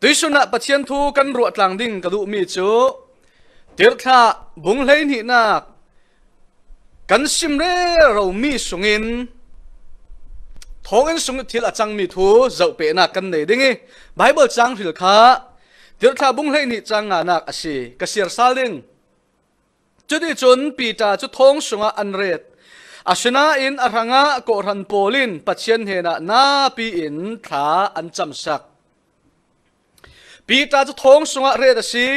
tuy xuân nạ bát chiến thu căn ruột làng đình cả đủ mi chú tiếc tha bung lên hiện nạc căn sim rê rầu mi sung in thong in sung thiết là chẳng mi thu dậu bể nạc căn này đinh ý bái bờ chẳng hiểu khá tiếc tha bung lên hiện chẳng ngà nạc à xì cả xìa sa đinh chú đi chun pi ta chú thong sung an rệt à Asina in aranga ko ran polin patien hena na pi in tha an chăm sak Peter cho thong ở đây là gì?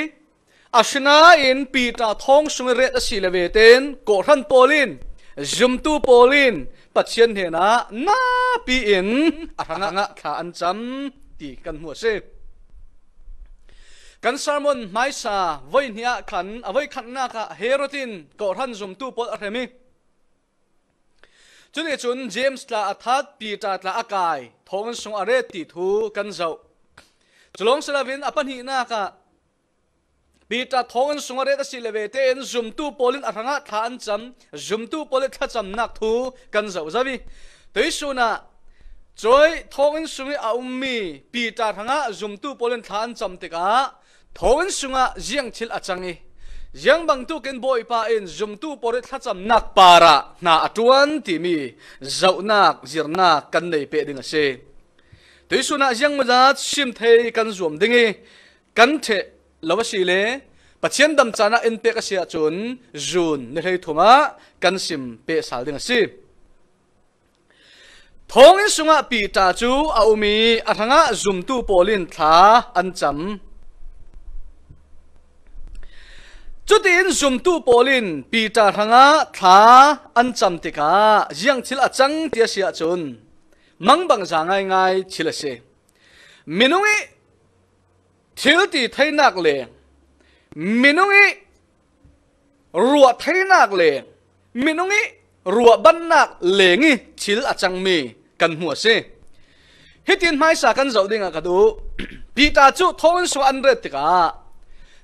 Ashina in Peter thong sunga re da si le ve ten ko ran polin zum tu polin patien he na na pi in aranga ngã kha an cham ti kan mu se kan sarmon mai sa nhà nia khan avoi khan na ka herotin ko ran zum tu pol aremi chune chun James la athat Peter là akai thong sung ở đây ti thu kan zau chalong sala vin apani na ka bita thongan sungare ta silebe te en zum tu polin athanga than cham zum tu pole tha cham nak thu kan zau zawi tei suna choi thongan sungi a ummi bita thanga zum tu polin than cham te ka thongan sunga jiang chil achangi yang bang tu ken boy pa in zum tu pore tha cham nak para na atuan ti mi zau nak zirna kan nei pe ding ase tuy su na giang ma zat sim thei kan zuam dingi kan the lawa si le pathian dam chana in cái ka sia chun jun ne hei thuma kan sim pe sal ding si thong in sunga pi ta chu a umi a thanga zoom tu polin tha an chú tin zoom tu polin pi ta thanga tha an thì cả jiang chỉ là chang tia sia chun mang bằng sáng ngay ngay chỉ là xe minung ấy thiếu thì thấy nạc lệ minung ấy rùa thấy nạc lệ minung ấy rùa bắn nạc lệ nghi chỉ là chẳng mì cần hùa xe hết tiền mai sa cần dậu đi ngà cả đủ bị ta chú thôn số anh rệt cả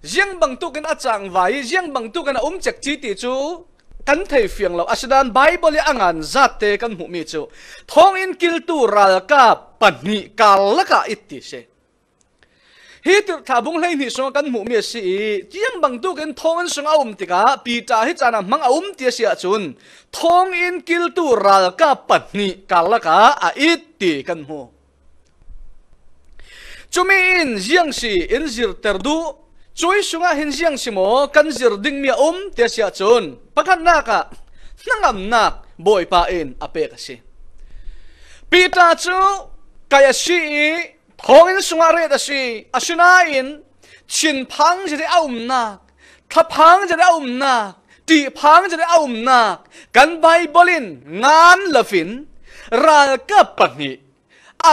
riêng bằng tu cái ác chẳng vài riêng bằng tu cái ôm chặt chi tiệt chú kan thei fiang lo asidan bible ya angan zat te kan mu mi chu thong in kil tu ral ka pani kal la ka itti se hi tu tha bung lei ni so kan mu mi si tiang bang tu kan thong an sung aum ti ka pi ta hi chana mang aum ti sia chun thong in kil tu ral ka pani kal la ka a itti kan mu cumi in jiang si in zir terdu ช่วยสุงาหินเสียงสิโมกันจิรดิ้งเมียอุ้มเทียเสียจนปักันนักะนั่งอันักบ่อยปาเอ็นอเปกสิปีตาจูกายสีทองอินสุงาเรตสิอาชนาอินชินพังจะได้เอาอุ้มนักทับพังจะได้เอาอุ้มนักตีพังจะได้เอาอุ้มนักกันไบบลินงานลาฟินรากะปนี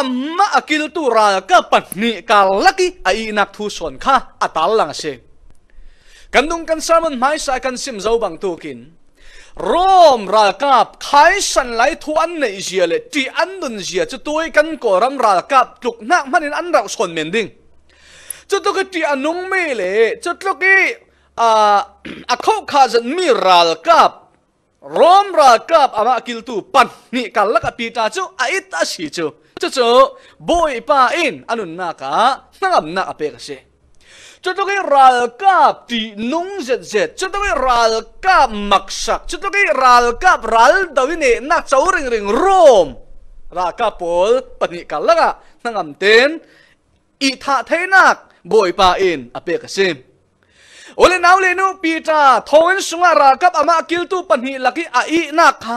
amma akil tu ral ka patni ka laki ai nak thu son kha atal lang se kanung kan samon mai sa kan sim zo bang tu kin rom ral kap khai san lai thu an nei zia le ti an dun zia chu tôi kan ko ram ral kap tuk nak manin an rau son men ding chu to ti anung me le chu to ki a a à, à, kho kha zan mi ral kap rom ra kap ama akil tu pan ni kalak apita chu aita à, si chu จจ่ๆบุยป้าอินอันนุนนักะนักนักเป็กเชจุดตุกีรัลกับตีนุ่งเจ็ดเจ็ดจตุกีรัลกับมักชักจตุกีรัลกับรัลดาวินีนักเจ้าริงริงรูมรัลกับปอลปนิกัลละกะนักเต้นอิทาเทนักบุยป้าอินอเป็กเชโอเลนเอาเลนูปีตาทองสุงารากับอามากิลตูปนิลักอีอาอีนักฮะ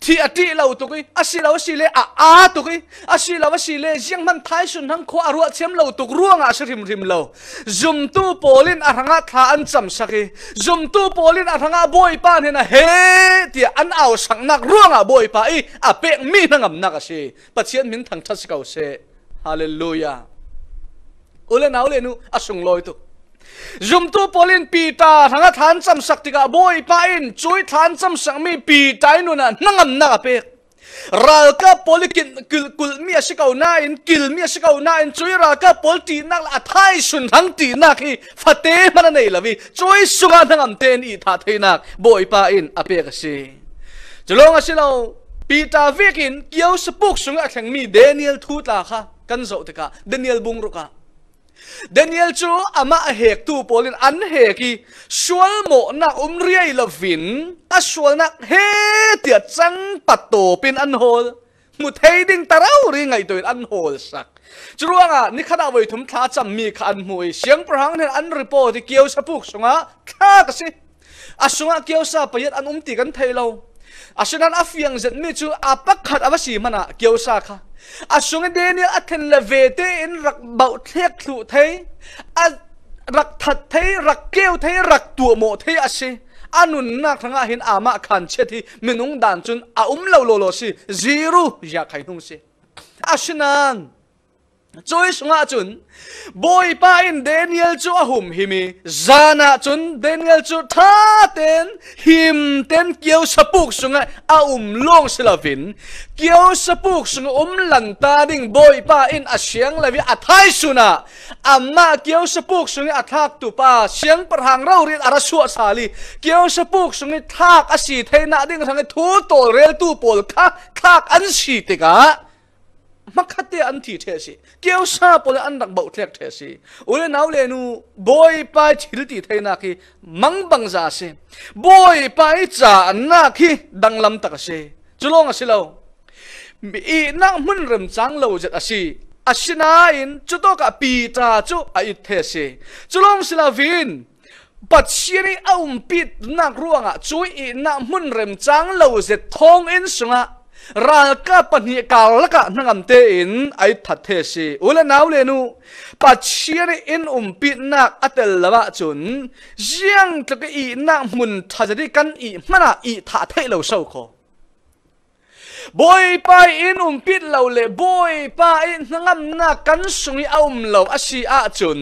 thì ở à ti lâu tụi cái ở à si lâu xí lệ à à tụi cái ở à si lâu xí lệ riêng mình thái Sơn hăng khoa ruột xem lâu tụi ruộng à sẽ rim rim lâu zoom tu polin à thằng thà anh chậm sắc đi zoom tu polin à thằng bôi pa nên là hê thì anh ảo sáng nặc ruộng à bôi pa ấy à bẹn mi nó ngầm nặc à si bắt chiến mình thằng thắt cầu se hallelujah ule na ule nu à sung loi tu zoom tu polin pi ta thanga than cham sak tika boy pa in chui than cham sak mi pi tai nu na nangam na pe ral ka polikin kul kul mi asikau na in kil mi asikau na in chui ral polti nak la thai sun hang ti nak hi fate mana nei lavi chui sunga nangam ten i tha thei nak boy pa in ape ka si chulong asilo pi ta vekin kiau spuk sunga thang mi daniel thu ta kha kan zo tika daniel bung ruka ดนิเอลจูอามาเหกทูปอลินอันเหกีชวลโมนักอุมเรียลวินอาชวลนักเฮเตียจังปัตโตปินอันโฮลมุดเฮดิงตาเราเรียงไงตัวอันโฮลสักจู่ว่าอ่ะนี่ขนาดวัยทุ่มท่าจำมีขันมวยเสียงประหังเนี่ยอันรีพอร์ตเกี่ยวสับปุกสงะข้าก็สิอาสงะเกี่ยวสับไปยัดอันอุ้มตีกันเทโล asunan afiang zet mi chu apakhat awasi mana ah kiosa kha asung daniel athen la vete in rak bau thek thu thei a rak that thei rak keo thei rak tu mo thei ase anun na khanga ah hin ama khan che thi minung dan chun a um lo lo lo si zero ya khai nung si asunan Chui sunga chun boy pa in Daniel chu ahum himi zana chun Daniel chu tha ten him ten kiao sapuk sunga a um long silavin kiao sapuk sunga um lang ta ding boy pa in a lavi a thai suna amma kiao sapuk sunga a thak tu pa siang parhang rau rin ara sali kiao sapuk sunga thak a si na ding rang e thu rel tu pol kha thak an si te ka makate an thi the kêu sa po an đặc bảo thiệt thế si ule náo lên nu boy pa chil ti thấy na khi mang bang za se boy pa trả na khi đăng lâm tắc se chu long a silo i nang mun rem chang lâu jet a si asina in chu to cả pi ta chu ai thế the se chu long sila vin bắt xin ông biết nạc ruộng à chú ý nạc mun rem chang lâu dệt thong in sung à รานก็ปนิกาลกะนังเตอินไอทัดเทสีอุลนาวเลนูปัจเชียนอินอุมปินักอัตเลวะจุนเจียงตะกอีนักมุนทัจดิกันอีมันาอีทัดเทเลวเศร้าคอบอยไปอินอุมปิดเราเลยบอยไปนังนักกันสุงเอาอุมเราอาชีอาจุน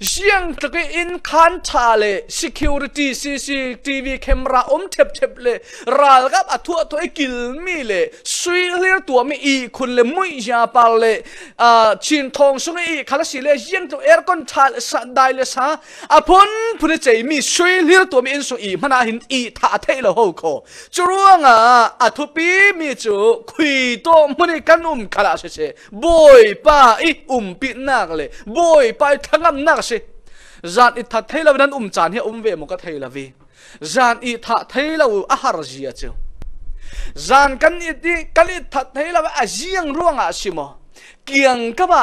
riêng từ cái in khan cha lệ security CCTV camera om chep chep lệ ral gấp à thua thua kil mi lệ suy lir tua mi i khun lệ mui ya pa lệ à chin thong sung i khala si lệ riêng từ aircon cha lệ sa dai lệ sa à phun phun e chế mi suy lir tua mi in sung i mana hin i tha thế là hậu khổ chú ruang à à thu pi mi chú quỳ to muni kan um khala si se boy pa i um pi nak lệ boy pa thangam nak giàn ka si zan i tha thei lo nan um chan he um ve mo ka thei la vi zan i tha thei lo a har zia chu zan kan i ti kan i tha thei lo ruộng jiang ruanga simo kiang các ba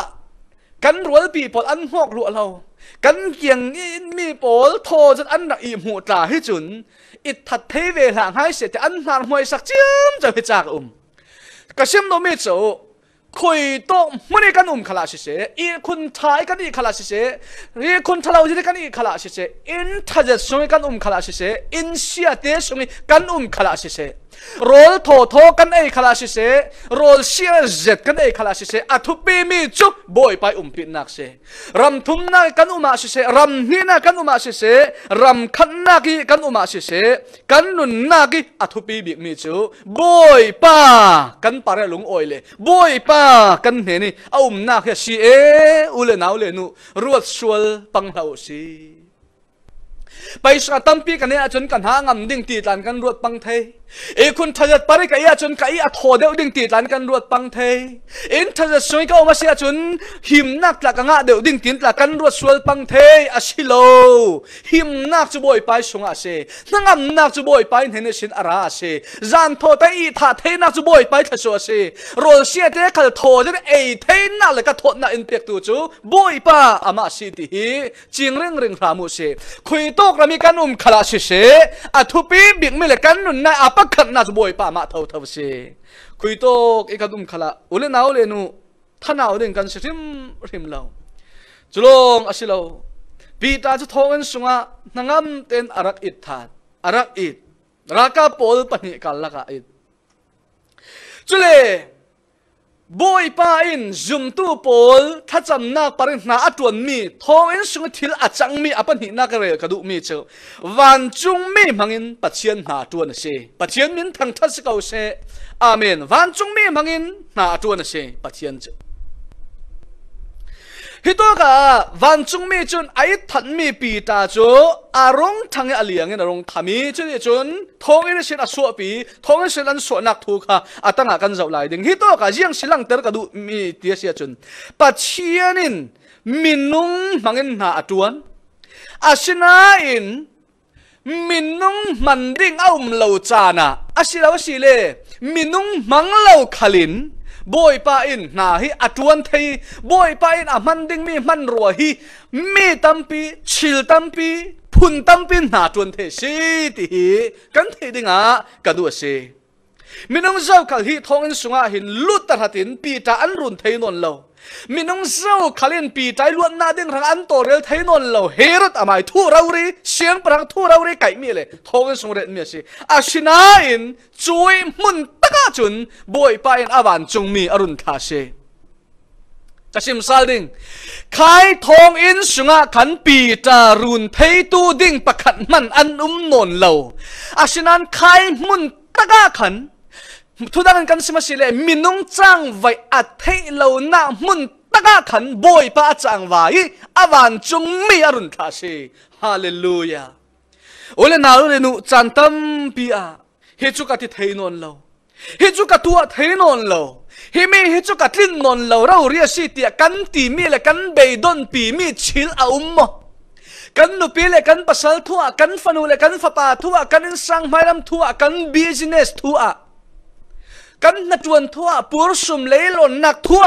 kan rual bị pol ăn hok lu lâu kan kiang ít mi pol tho zan ăn ra i mu ta hết chun ít tha thấy về lang hai sẽ te ăn har moi sak chim cho hết chak um ka sim no mi chu koi to mune kan um khala shi se e kun thai kan i khala shi se e kun thala ujire kan i khala shi se in thaje sungi kan um khala shi se in sia te sungi kan um khala shi se รอลโถโถกันไอ้คลาสิเซรอลเชียเจ็ดกันไอ้คลาสิเซอัทุปีมีจุกบอยไปอุ้มปิดนักเซรำทุ่มนักกันอุมาสิเซรำนี่นักกันอุมาสิเซรำขันนักกันอุมาสิเซกันนุนนักอัทุปีบิมีจุบอยป้ากันปาระหลงโอยเลยบอยป้ากันเห็นนี่เอาอุ้มนักเฮชีเออุเลนเอาเลนุรวดชวลปังเฮลาซีไปสระตั้มปีกันเนี่ยจนกันหางำดิ่งตีตันกันรวดปังไทยเอคุณทะจัดปาริกะยาจนกะออัโธเดวดิ่งตีลันกันรวดปังเทยอ็นทะจัดสวยก็มาเสียจนหิมนักหลักงะเดวดิ่งตีหลักกันรวดสวลปังเทอาชิโลหิมนักจะบ่อยไปสงอาเซนังอํนักจะบ่อยไปเห็นสินอาราเซจานโทเต่อีถาเทนักจะบ่อยไปทะสวเซโรเซียเตะขัลโทจะเอเทนักเลยก็โทนักอินเปียกตัวจูบ่อยปอามาสิติฮีจิงเร่งเร่งรามุเซคุยโตกรามีกันอุ้มคลาเซเซอทุปีบิกไม่เลกันนุนนายอับ pa k a t na zbo pa ma t a o t a o s i kui to k e ka dum k a l a u l e n a u le nu t a n a u d e n kan se rim rim lao c u l o n g a s i l a u pi ta c u t o n g an sunga nangam ten arak it t a arak it raka pol pani kal a k a it c u l e boy pa in zoom tu pol tha cham na parin na atun mi thong en sung thil achang mi apan hi na ka rel ka du mi che wan chung mi mangin pachian na tuan se pachian min thang thas kau se amen wan chung mi mangin na tuan se pachian che ฮิตัวก็วันจุงมีจุนไอ้ทันมีปีตาจูอารมณ์ทางเอเลียงเงินอารมณ์ทามีจุนจุนทองเอเชินอสวปีทองเอเชิสอันสวนักทุค่ะอาตั้งกันเจ้าหลายดึงฮิตัวก็ยังสิลังเติร์กะดูมีเตียเสียจุนปัจเชียนินมินุงมังเงินหาอัตวนอาชนาอินมินุงมันดิ่งเอามหลาจานะอาชิลาวสิเลมินุงมังเลวขลิน boy pa in na hi atuan thei boy pa in a man ding mi man ruwa hi mi tampi chil tampi phun tampi na tuan thei si ti hi kan thei ding a kanu se minang zau kal hi thong in sunga hin lut tar hatin pi ta an run thei non lo มินงเซาขลินปีใจล้วนนาดิ้งรังอันโตเรลไทยนนเหลาเฮรตอามายทูเรารีเสียงปรังทูเรารีไก่เมีเลยทองสุเรตเมียสิอาชินาอินจวยมุนตะกาจุนบวยไปอันอวันจงมีอรุณทาเชจะชิมซาดิ้งขายทองอินสุงะขันปีจารุนเยตูดิ้งประคันมันอันอุ้มนนเหลาอาชินันขายมุนตะกาขัน thu đang căn sim sile nông trang vậy à thấy lâu na mun taka khan boy pa chang vai avan chung mi arun thà si hallelujah ole na ru nu chan tam pi a he chu ka ti thei non lâu hết chút ka tu a non lâu he mi he chu ka tlin non lo ra ri si ti kan ti mi le kan be don pi mi chil a um mo kan nu pi le kan pasal thua kan fanu le kan fapa thua kan sang mairam thua kan business thua กันนัดจวนทั่วปูรสุมเลยหล่นหนักทั่ว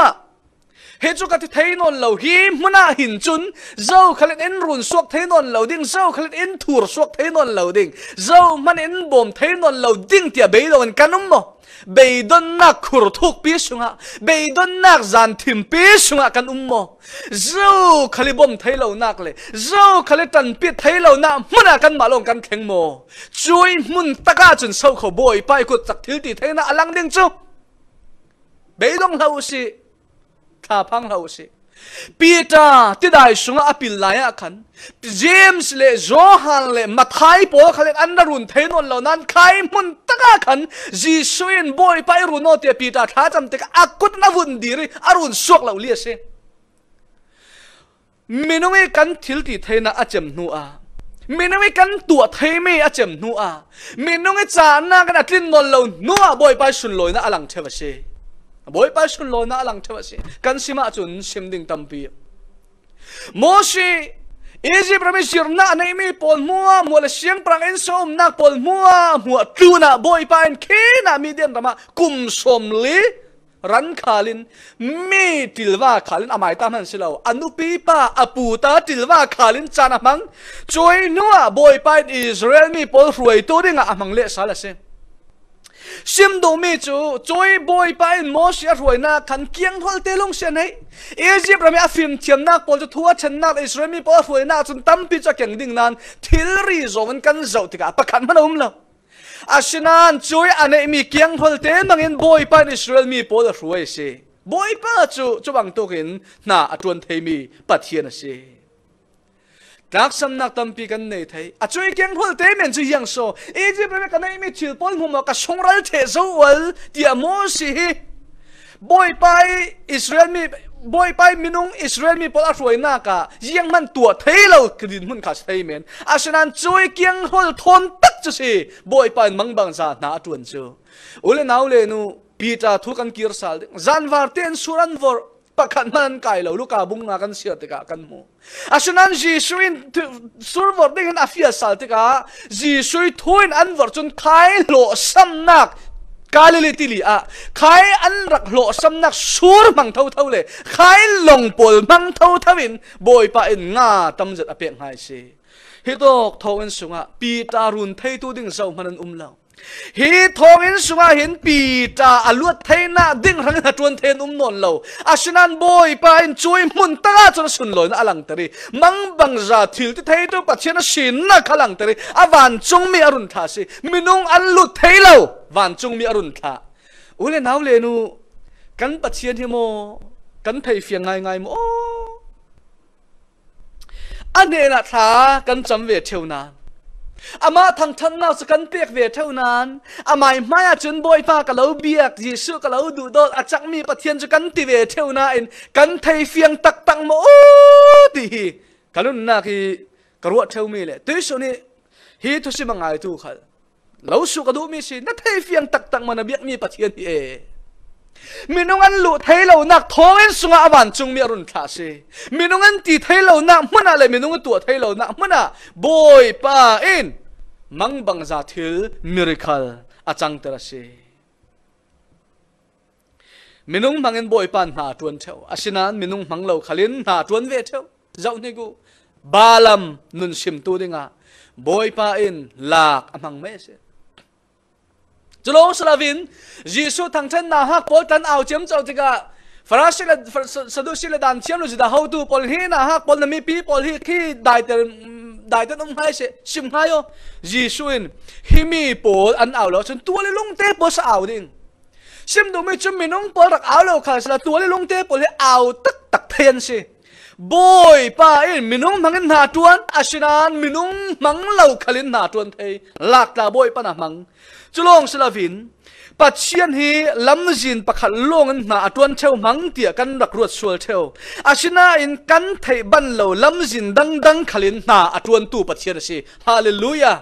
hết chỗ cái thấy non lầu hi muna hình chun dâu khai lên run suốt thấy non lầu đình dâu khai lên thur suốt thấy non lầu đình dâu man in bom thấy non lầu đinh tiệt bấy đâu anh canum mo bây đơn na khur thuốc biết xuống ạ bây đơn na giàn thìm biết xuống ạ căn um mo dâu khai lên bom thấy lầu nát lệ dâu khai lên tần biết thấy lầu nạc muna căn mà lông căn khen mo chui mun taka chun sâu khẩu bồi bay cột tặc thiếu thì thấy na alang đình chu bấy đông lâu xì ท่าพังเราสิปีตาที่ได้สุงอปิลลายอะคันเจมส์เล่โจฮันเล่มาไทยปอเขาเลอันดรุนเทนนเหล่านั้นใครมุนตกคันจีสวนบอยไปรุนโอเตีปีตาท่าจำติกอักุดนาวุนดีรีอารุนสวกเหล่าเลียเซมินเอกันทิลตีเทนะอาจมนัวมินเอกันตัวเทไมอาจมนัวมินเอจานากันอัตลินนนเหล่านัวบอยไปสุนลอยนะอลังเทวเช boy pa sun lo na lang thawa si kan sima chun simding tampi moshi Easy prami sirna na imi pol mua mua la siang prang en som na pol mua mua tu na boy pa khi na mi den rama kum som li ran khalin mi tilwa khalin amai à ta man silo anu pi pa apu ta tilwa khalin chana mang choi nuwa à boy pa Israel mi pol ruai to ringa amang à le sala se sim do mi chu choi boy pa in mo sia roi na kan kiang thol te long sen hei egypt ram afim chem nak pol chu thua chen na israel mi pa roi na chun tam pi cha keng ding nan thil ri zon kan zau tika pakhan man um lo asinan anh ane mi kiang thol te mangin boy pa in israel mi pol roi se boy pa chu chu bang tôi kin na chuẩn thei mi bắt hiền se รักสำนักตั้มปีกันในไทยอาจุยเก่งพูดเต็มเป็นจุยยังโซอีจิบเป็นกันในมีทิลปอนมุมกับสงรัลเทโซวลเดียโมสีบอยไปอิสราเอลมีบอยไปมินุงอิสราเอลมีปอลอรวยนากะยังมันตัวเทเรากดินมุนขัดเทเมนอาฉะนั้นจุยเก่งพูดทนตักจุสีบอยไปมังบังซาหนาจวนจูอุเลนเอาเลนูปีตาทุกันกีรสัลจันวาร์เตนสุรันวอร์ pakhat nan kai lo luka bunga kan sia tika kan mu asunan ji suin survor ding an afia sal tika ji sui thuin an vor chun khai lo sam nak kalili tili a khai an rak lo sam nak sur mang thâu thâu le khai long pol mang thâu thâu in boy pa in nga tam zat apek ngai si hitok thawin sunga pi tarun thei tu ding zo manan umlau hi thong in sunga hin pi ta aluat theina ding rang na tuan then um non lo asinan boy pa in chui mun ta ga chon sun lo na alang tari mang bang za thil ti thei to pachhe na sin na khalang tari awan chung mi arun tha si minung alu thei lo wan chung mi arun tha ule naw le nu kan pachhian hi mo kan thei fiang ngai ngai mo อันนี้นะท้ากันจำเวทเทวนาอามาทางทันนาสกันเปียกเวทเท่านั้นอามายมาจนบอยฟ้ากะเลาเบียกยิ่งสุกะเลาดูดอาจักมีปะเทียนสกันติเวทเท่านั้นกันไทยเฟียงตักตังโมดีกันลุนนากีกะรวดเท่ามีเลยตุยสุนีฮีทุสิบังไงตูขัดเลาสุกะดูมีสินัทไทยเฟียงตักตังมันเบียกมีปะเทียนเอ minung an lu thei lo nak thongin sunga awan chung mi arun tha se minung an ti thei lo na mana le minung tu thei lo na mana boy pa in mang bang za thil miracle achang tara se mang mangin boy pan na tuan theo asina minung mang lo khalin na tuan ve theo zau ne gu balam nun sim tu dinga boy pa in lak amang me se จะลงสลาวินยิสุทางเช่นนาฮักปอลตันเอาเชียมเจ้าจิกาฟราชิลสะดุชิลดันเชียมลุจิดาฮาวตูปอลฮีนาฮักปอลนมีปีปอลฮีขี้ได้แต่ได้แต่ต้องให้เสชิมให้โอยิสุนฮิมีปอลอันเอาแล้วฉันตัวเลยลงเตะปอลสาวดิ่งชิมดูไม่จุ่มมีน้องปอลรักเอาแล้วค่ะสัะตัวเลยลงเตะปอลเลยเอาตักตักเทียนสิบยป้าอินมินุ่งมังเงินหาตัวอาชินานมินุ่งมังเหล่าขลินหาตัวเทหลักตาบยป้านามัง จุลงสลาวินปัจเชียนเฮลำจินปะขันลงเงินหาตัวเชวมังเตียกันรักรวดสวลเทวอาชินาอินกันเทยบันเหล่าลำจินดังดังขลินหาตัวตู่ปัจเชียนสิฮาเลลูยา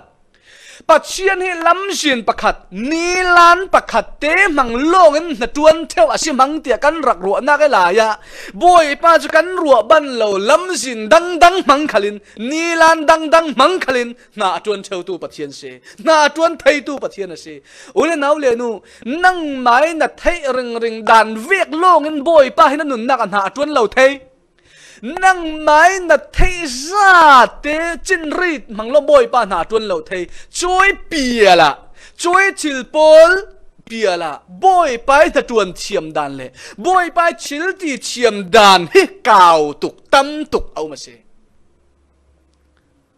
ปัจเชียนให้ล้ำเิียนประคัดนีลานประคัดเตมังโลกันนัจวนเท่อาชีมังเตียกันรักรัวนักหลายะบวยป้าจุกันรัวบันเหล่าล้ำเิียนดังดังมังคลินนีลานดังดังมังคลินนาจวนเท่าตูปัจเชียนเสนาจวนไทยตูปัจเชียนเสอุเลนเอาเลนูนั่งไม้นัดไทยริงริงดันเวียกโลกันบวยป้าให้นั่นนุนนักหนาจวนเหล่าไทยนั่งไม้นัดเทซาเตจินรีดมังลบอยปานาตวนเหล่าเทช่วยเปียล่ะช่วยชิลปอลเปียล่ะบอยไปตะตวนเชียมดานเลยบอยไปชิลตีเชียมดานฮิกาวตุกตั้มตุกเอามาเส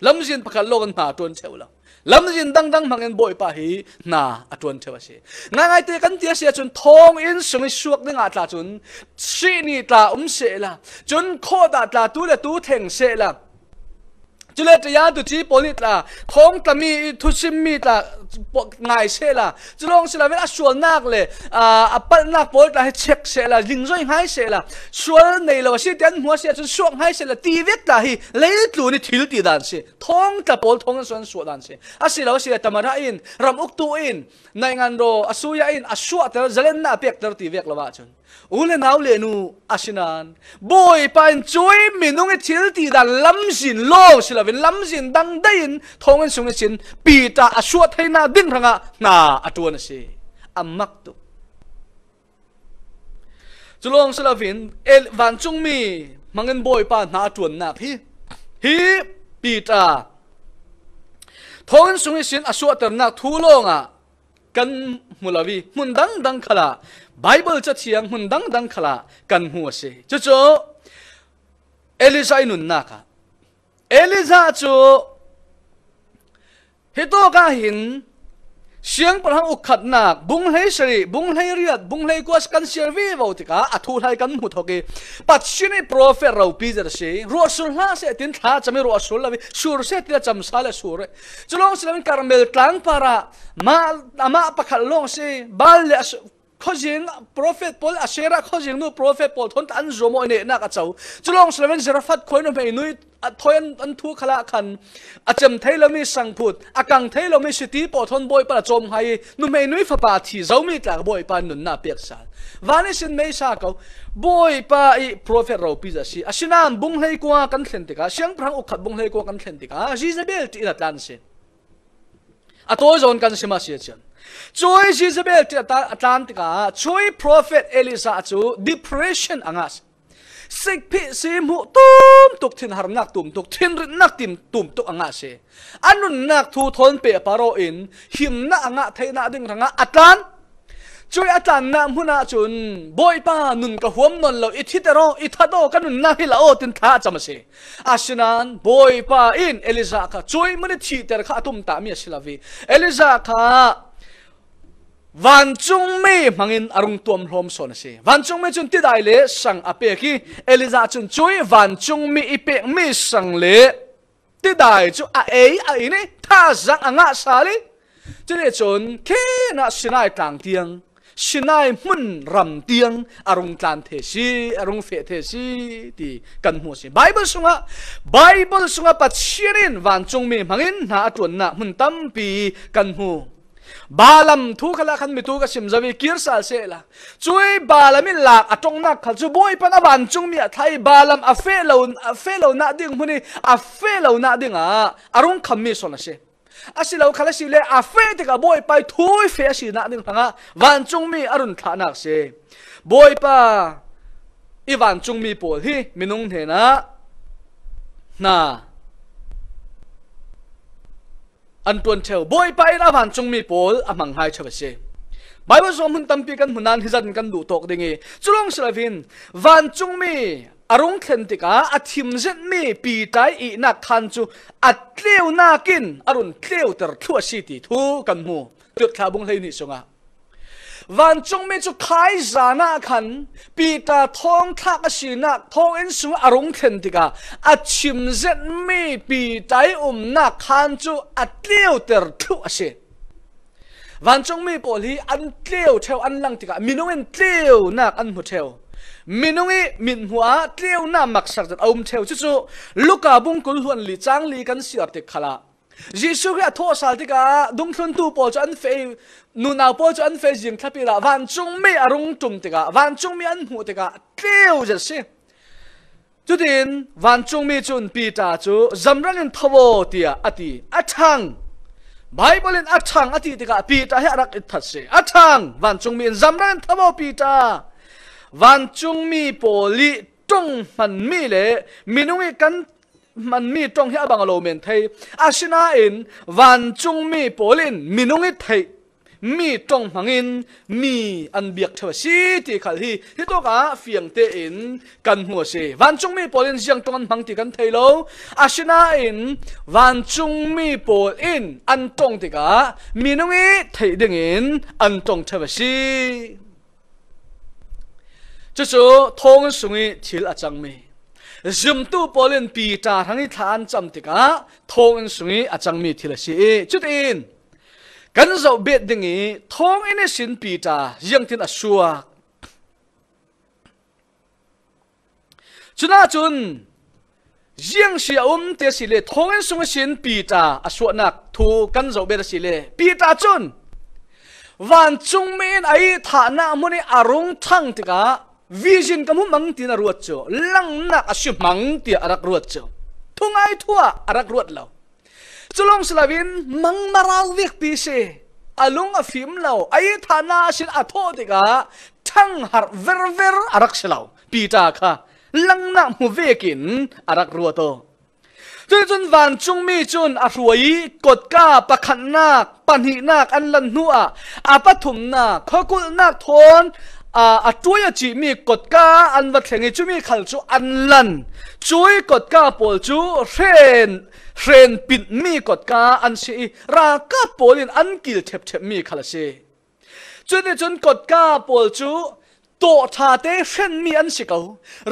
ลำเสียงพะคันโลกันหาตวนเชียวละ咱们真当当，忙人不会怕你，那，阿多恩说：“话，说，那我一天天说，阿多恩痛心，说，我那阿多恩，心里头难受了，阿多恩哭得那都都疼死了。”จุเลตยาดุจีปนิตละคงตมีทุชิมีตาะงายเชล่ะจุลองสิลาเวลาชวนนักเลยอ่าอปันนักปนิตละให้เช็คเชล่ะยิงร้อยห้เชล่ะชวนในโลกสิเดียนหัวเสียจนช่วงห้เชล่ะตีเวทละฮีเลยตัวนี้ทิลตีดันเชทองตะปนทองส่วนส่วนดันเชอาศิลราสิละตมาราอินรำอุกตวอินในงานโรอาสุยาอินอาสวดแต่ร์เจเลนนาเปียกเตอร์ตีเวกละวะจน ule nau le nu asinan boy pain chui minung e thil ti da lam jin lo sila vin lam jin dang dain thong en sung ne chin pi ta asua thaina din ranga na atuan e si amak tu chulong sila vin el van chung mi mangen boy pa na atuan na hi hi pi ta thong en sung ne chin asua ter na thu lo nga kan mulawi mundang dang k a l a bible cha chiang mundang dang k a l a kan hu ase c h o chu elisa inun na ka elisa chu hito ka hin siang parang ukat nak bung hai sari bung hai riat bung hai kuas kan siar vi vau tika atu hai kan mutoke pat sini profet rau pizar si ruwa sul ha se tin tha chami ruwa sul la vi sur se tila cham sa le sur e. chulong si lamin karamel tlang para ma ama pakal long si bal le as khojing prophet paul asera khojing nu prophet paul thon tan zomo ne na ka chau chulong si lamin zerafat khoi no pe nuit thôi an an thua khá khăn à chấm thấy là mi sang phut à càng thấy là mi sĩ tí bỏ thôn bội bà chôm hay nu mày nuôi phá bà thì giấu mi cả bội bà nun na biết sao và nên xin mấy sao cậu bội bà prophet râu bây giờ si à xin anh bung hay qua căn thuyền tịt cả sáng u uk bung hay qua căn thuyền tịt cả Jezebel thì là tan xin à tôi zon căn xem mà xem chuối Jezebel thì là tan tịt cả chuối prophet Elisa chú depression angas sek phi si mu tum tuk thin har nak tum tuk thin rit nak tim tum tuk anga se anun nak thu thon pe paro in him na anga theina ding ranga atlan chui atlan na muna chun boy pa nun ka huam non lo i thitero i thado ka nun na hila lao tin tha cham se asinan boy pa in eliza ka chui mani thi ter kha tum ta mi silavi eliza kha van chung mi in arung tuam hlom son si van chung mi chun ti dai le sang ape ki eliza chun chui van chung mi ipe mi sang le ti dai chu a ei a ini tha zang anga sa li chu chun ke na sinai tang tiang sinai mun ram tiang arung tlan the si arung fe the si ti kan mu si bible sunga bible sunga pa chirin van chung mi mangin na atun na mun tam pi kan mu balam thu khala khăn mi tu cái sim zawi kir sal se la chui balam in lak atong na khal chu boy pan aban chung mi thai balam a fe lo a fe lo na đi huni a fe lo na ding a arung kham mi sona se asi lo khala si le a fe te ka boy pai thui fe si na ding à wan chung mi à arun tha nak se boy pa i wan chung mi pol hi minung thế na na อันตวนเชียวบอยไปรัผ่านจงมีโพลอมังไ้เชวเชไม่ว่าจสมุ่นตัมปีกันมุนันฮิจันกันดูตกดิ่งจุลงสลาวินวันจงมีอารมณ์เข็นติกาอาทิมเจนมีปีตายอีนักทันจูอัดเลี้ยวนากินอารมณ์เลี้ยวแต่ทั่วสิทธิทุกันมูจุดขาบุงเลยนี่สงะวันจงไมจุขายสานาขัน ปีตาทองทักสีนักทองอินสูอารมณ์เทนติกาอชิมเซนมีปีไตอุมนักขันจูอัดเลี้ยวเตอร์ทุอาิวันจงมีปอลีอันเลี้ยวเทวอันลังติกามินงเอ็นเลี้ยวนักอันหัวเทวมินุงีมินหัวเลี้ยวนักมักสักจัดอมเทวจู่จู่ลูกกาบุงกุลหวนลีจางลีกันเสียติขลา Jesus k h ท a สั o sal tika d ุ n g thun tu po c h นูนเอาพ่อจะอันเฟจิงทับปีละวันจงไม่อารมณ์จุ่มติกะวันจงไม่อันหัวติกะเตี้ยวจะสิจุดินวันจงไม่จุนปีตาจูจำรังนทวเตียอติอัทังไบเบิลนอัทังอติติกะปีตาให้รักอิทัศเสอัทังวันจงมีจำรังนทวปีตาวันจงมีโปลิจงมันมีเลมินุงกันมันมีตรงที่อบังโลเมนไทยอาชนาอินวันจงมีโปลินมินุงไทยมีตรงหังอินมีอันเบียกเทวสีตี่ขัดฮี่ที่ตัวกาเฟียงเตอินกันหัวเสวันจุงมีปอลินเสียงตรงหังติ่กันเทโลอาชนาอินวันจุงมีปอลินอันตรงที่กามีนงี้เทดึงอินอันตรงเทวสีจู่ๆทงสุงิทิลอาจังมี zoom tu polin pi ta hangi than cham tika thong sungi achang mi thila s กันจะเบ็ดดิ่งทองเอเนสินปีตายังที่นัชัวจุนอาจุนยังเสียอุ้มเตสิเลทองเอ็นสุงสินปีตาอชัวนักทูกันจะเบ็ดสิเลปีตาจุนวันจุงเมนไอ้ฐานะมันไออารมณ์ทั้งที่กาวิจินกับมุ่งตินารวดเจ้าลังนักอชิมังตีอารักรวดเจ้าทุงไอทัวอารักรวดเราจุลงสลาวินมังมาราวิกปีเซอาลุงอฟิมเราไอ้ทานาชินอาโทติกะทั้งหร์เวรเวรอารักษาปีตาค่ะลังนักมูเวกินอารักรัวโตจนจนวันจุงมีจนอรวยกดก้าประคันนาคปันหินาคอันลันหัวอาปฐุมนาขกุลนาคทน à chuối chỉ mi cột cá ăn vật thành chú mi khẩu chú ăn lần chuối cột cá bổ chú rèn rèn bịt mi cột cá ăn sĩ ra cá bổ liền ăn kì chẹp chẹp mi khẩu sĩ cho nên chúng cột cá bổ chú โตชาเตเช่นมีอันสิเกา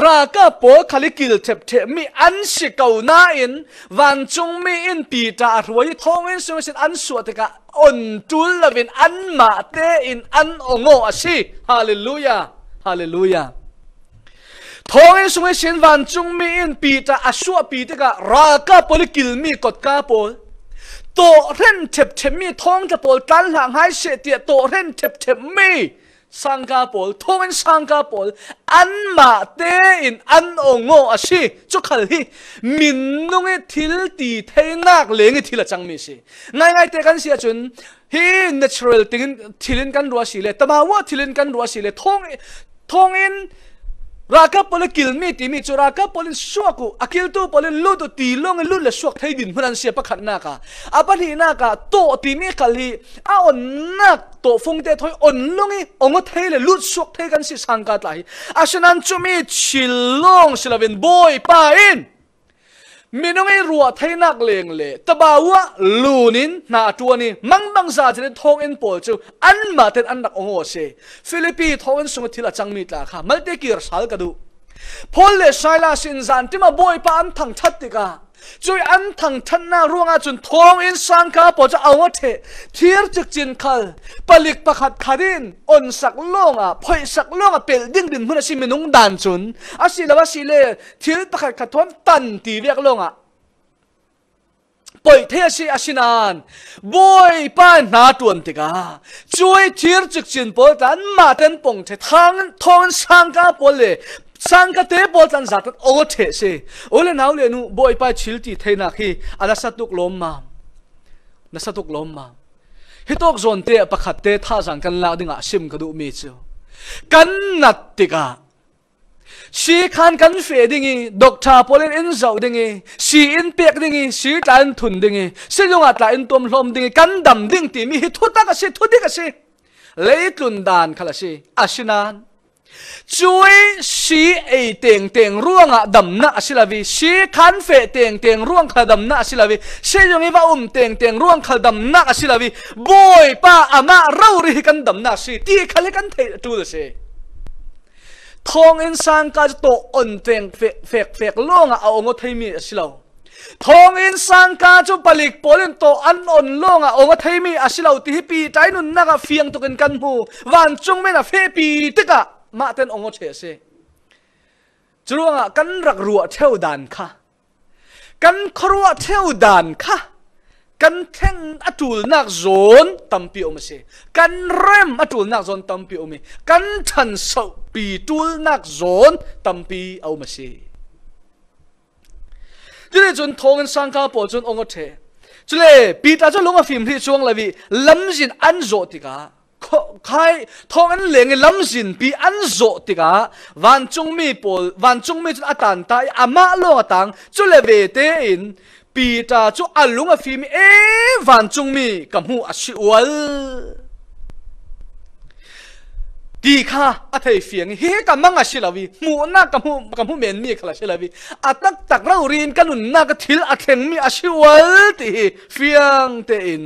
รากาปอคลิกิลเทปเทมีอันสิเกานาอินวันจงมีอินปีตาถวยทองเวนสุสินอันสวดกะอ่นจุลลวินอันมาเตอินอันองโงอสิฮาเลลูยาฮาเลลูยาทองเวนสุสินวันจงมีอินปีตาอสวปีตกะรากาปอลิกิลมีกดกาปอโตเร่นเทปเทมีทองจะปอตันหลังใหยเสียเตียโตเร่นเทปเทมี 쌍가볼 통은 쌍가볼 안마대인 안옹어 아시 쪽할히 민농의 딜디 태낙 랭의 딜라 장미시 나이가이 때간 시아준 히 내추럴 띵은 딜은 간 루아시레 따마와 딜은 간 루아시레 통 통인 raka polin kilmi ti mi chu raka polin suaku akil tu polin lu tu ti long lu le suak thai din hran sia pakhat na ka apali na ka to ti mi khali a ah, on na to phung te thoi on longi ongo thai le lu suak thai kan si sangka tlai asanan ah, chu mi chilong silavin boy pa in mi no ngai ruwa thainak leng le tabawa lunin na tuani mang bang za chen thong en pol chu an ma ten an nak ongo se philippi thong en sunga thila changmi tla kha malte kir sal ka du phol le shaila sin zan tima boy pa an thang that ti ka จุยอันทังทันนาร่วงอาจุนทองอินสังกาปอจะเอาเทเทียร์จึกจินคัลปลิกประคัดคารินอนสักล่องอ่ะพอยสักล่องอ่ะเปิลดิ้งดินพุนอาศิมินุงดานจุนอาศิลาวะศิเลเทียร์ประคัดขัดทวนตันตีเรียกล่องอ่ะปอยเทียสิอาศินานบอยป้านนาตวนติกาช่วยเทียร์จึกจินปอตันมาเต็นปงเททางทองสังกาปอเลย sang ka te bol tận zat thế thế, se ole nào le nu boy pa chilti theina khi ala satuk lom ma sát satuk lom ma hitok zon te pakhat te tha jang kan đi dinga sim ka du mi chu nát nat cả, si khan phê đi nghe, doctor polen in zau nghe, si in pek đi nghe, si tan thun nghe, si lunga tla in tom hlom dingi kan dam ding ti mi hi thuta ka se thudi ka se leitlun dan khala si asinan chuối xí ấy tiền tiền ruộng à đầm nã xí là vì xí khán phê tiền tiền ruộng khờ đầm nã xí là vì xí dùng ý vào um tiền tiền ruộng khờ đầm nã xí là vì bồi pa à mà rau rì căn đầm nã xí tì khá lê căn thầy chú là xí thong in sang ca tổ ổn tiền phẹt phẹt phẹt luôn à ông thấy mi xí lâu thong in sang ca cho balik polin to an on long à ông thấy mi à xí lâu tì hi pi trái nun naga phiang tụi căn hù vàng chung mê là phê pi tức มาเต้นองค์เชเสจรวงอ่ะกันรักรัวเท่าดานค่ะกันครัวเท่าดานค่ะกันแทงอตุลนักโซนตัมปิอมเสกันเริ่มอตุลนักโซนตัมปิอมกันทันสอบปีตุลนักโซนตัมปีอมเสจุเรจุนทองสังคาปจุนองค์เทจุเลปีตาจุลงอฟิมที่ช่วงลยวีลำจินอันโจติกา khai thong an leng lam zin pi an zo tika van chung mi pol van chung mi chun atan ta ama lo tang chu le ve te in pi ta chu alunga fi mi e van chung mi kam hu a si wal ti kha a thei fiang he ka manga silawi mu na kam hu kam hu men mi khala silawi atak tak rau rin kanun na ka thil a theng mi a si wal ti fiang te in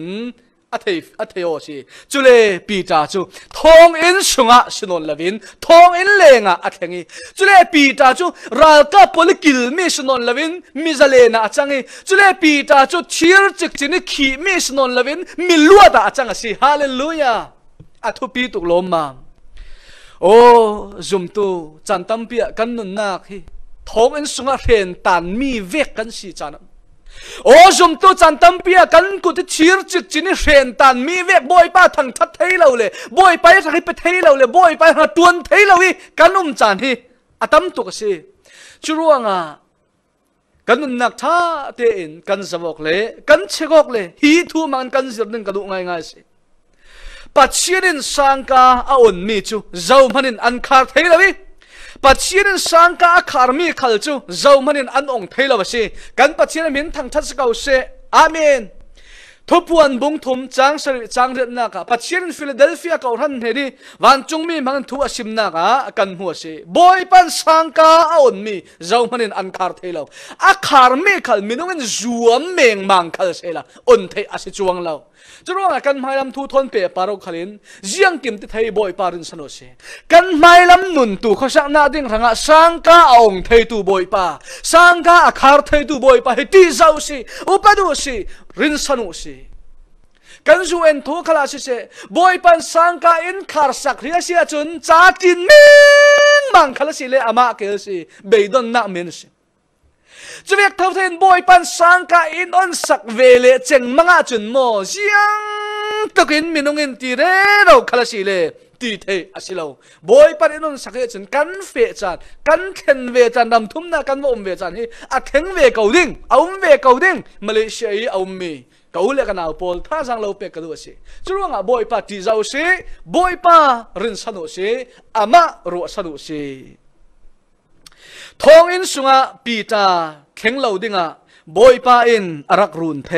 a thei a theo si chu le pi ta chu thong in sunga sinon lavin thong in lenga a thengi chu le pi ta chu ral ka polikil mi sinon lavin mi zalena achangi chu le pi ta chu chir chik chini khi mi sinon lavin milua lua da achanga si hallelujah a thu pi tuk lom ma o zum tu chan tam pia kan nun nak hi thong in sunga hren tan mi vek kan si chanam โอ้จุมตัวจันตั้มเปียกันกูจะชีร์จิกจินี่เรียนตันมีเว็บบอยป้าทังทัดเทเราเลยบอยไปสักไปเทเราเลยบอยไปหาตวนเทเราอีกันอุ้มจันฮีอาตั้มตุกสิจุรวงอ่ะกันนักท่าเตียนกันสวกเลยกันเชกอกเลยฮีทูมันกันเสียนึงกระดูง่ายง่ายสิปัจเจียนสังกาอ่อนมีจูเจ้ามันินอันคาเทเราอี pathian sang ka kharmi khalchu zomanin an ong thaila ba si kan pathian min thang that se amen ทบวนบงทมจางสริจางเรียนนักปัจเจียนฟิลาเดลเฟียเก่าทันเฮดีวันจงมีมันทุวชิมนักกันหัวเสบอยปันสังกาอ่นมีเจ้ามันนอันคาร์เทลาอาคาร์เมฆัลมินุเงินจวนเมงมังคัลเสละอ่นเทอสิจวงเ่าจะรู้ว่ากันไม่ลำทูทนเปปารุขลินยังกิมติไทยบอยปารินสนุสีกันไม่ลำนุนตูเขาสักนาดิ่งรังสังกาอ่นงเทตูบอยปาสังกาอาคาร์เทตูบอยปาเฮตีเจ้าสิอุปดูสิ rin sanu si kan zu en thu khala si se boy pan sang ka in khar sak ria si a chun cha tin ming mang khala si le ama ke si be don na men si chu việc thâu thêm boy pan sang ka in on sak ve le cheng manga chun mo jiang takin minungin ti re ro khala si le ตีเทอาสิลบอยปารนนสักเจนกันเฟจันกันเทนเวจันดำทุ่มนากันวมเวจันที่อะเทนเวเกาดิงเอาเวเกาดิงมาเลเซียเอามีเกาหลีกันเอาพอลท่าจังเราเป็กกันด้วยสิจช่วงอะบอยปาที่เ้าสิบอยปารินสนุสิอามารัวสนุสิทองอินสุงาปีตาเข่งเหลาดิงาบอยปาอินอรักรุนเท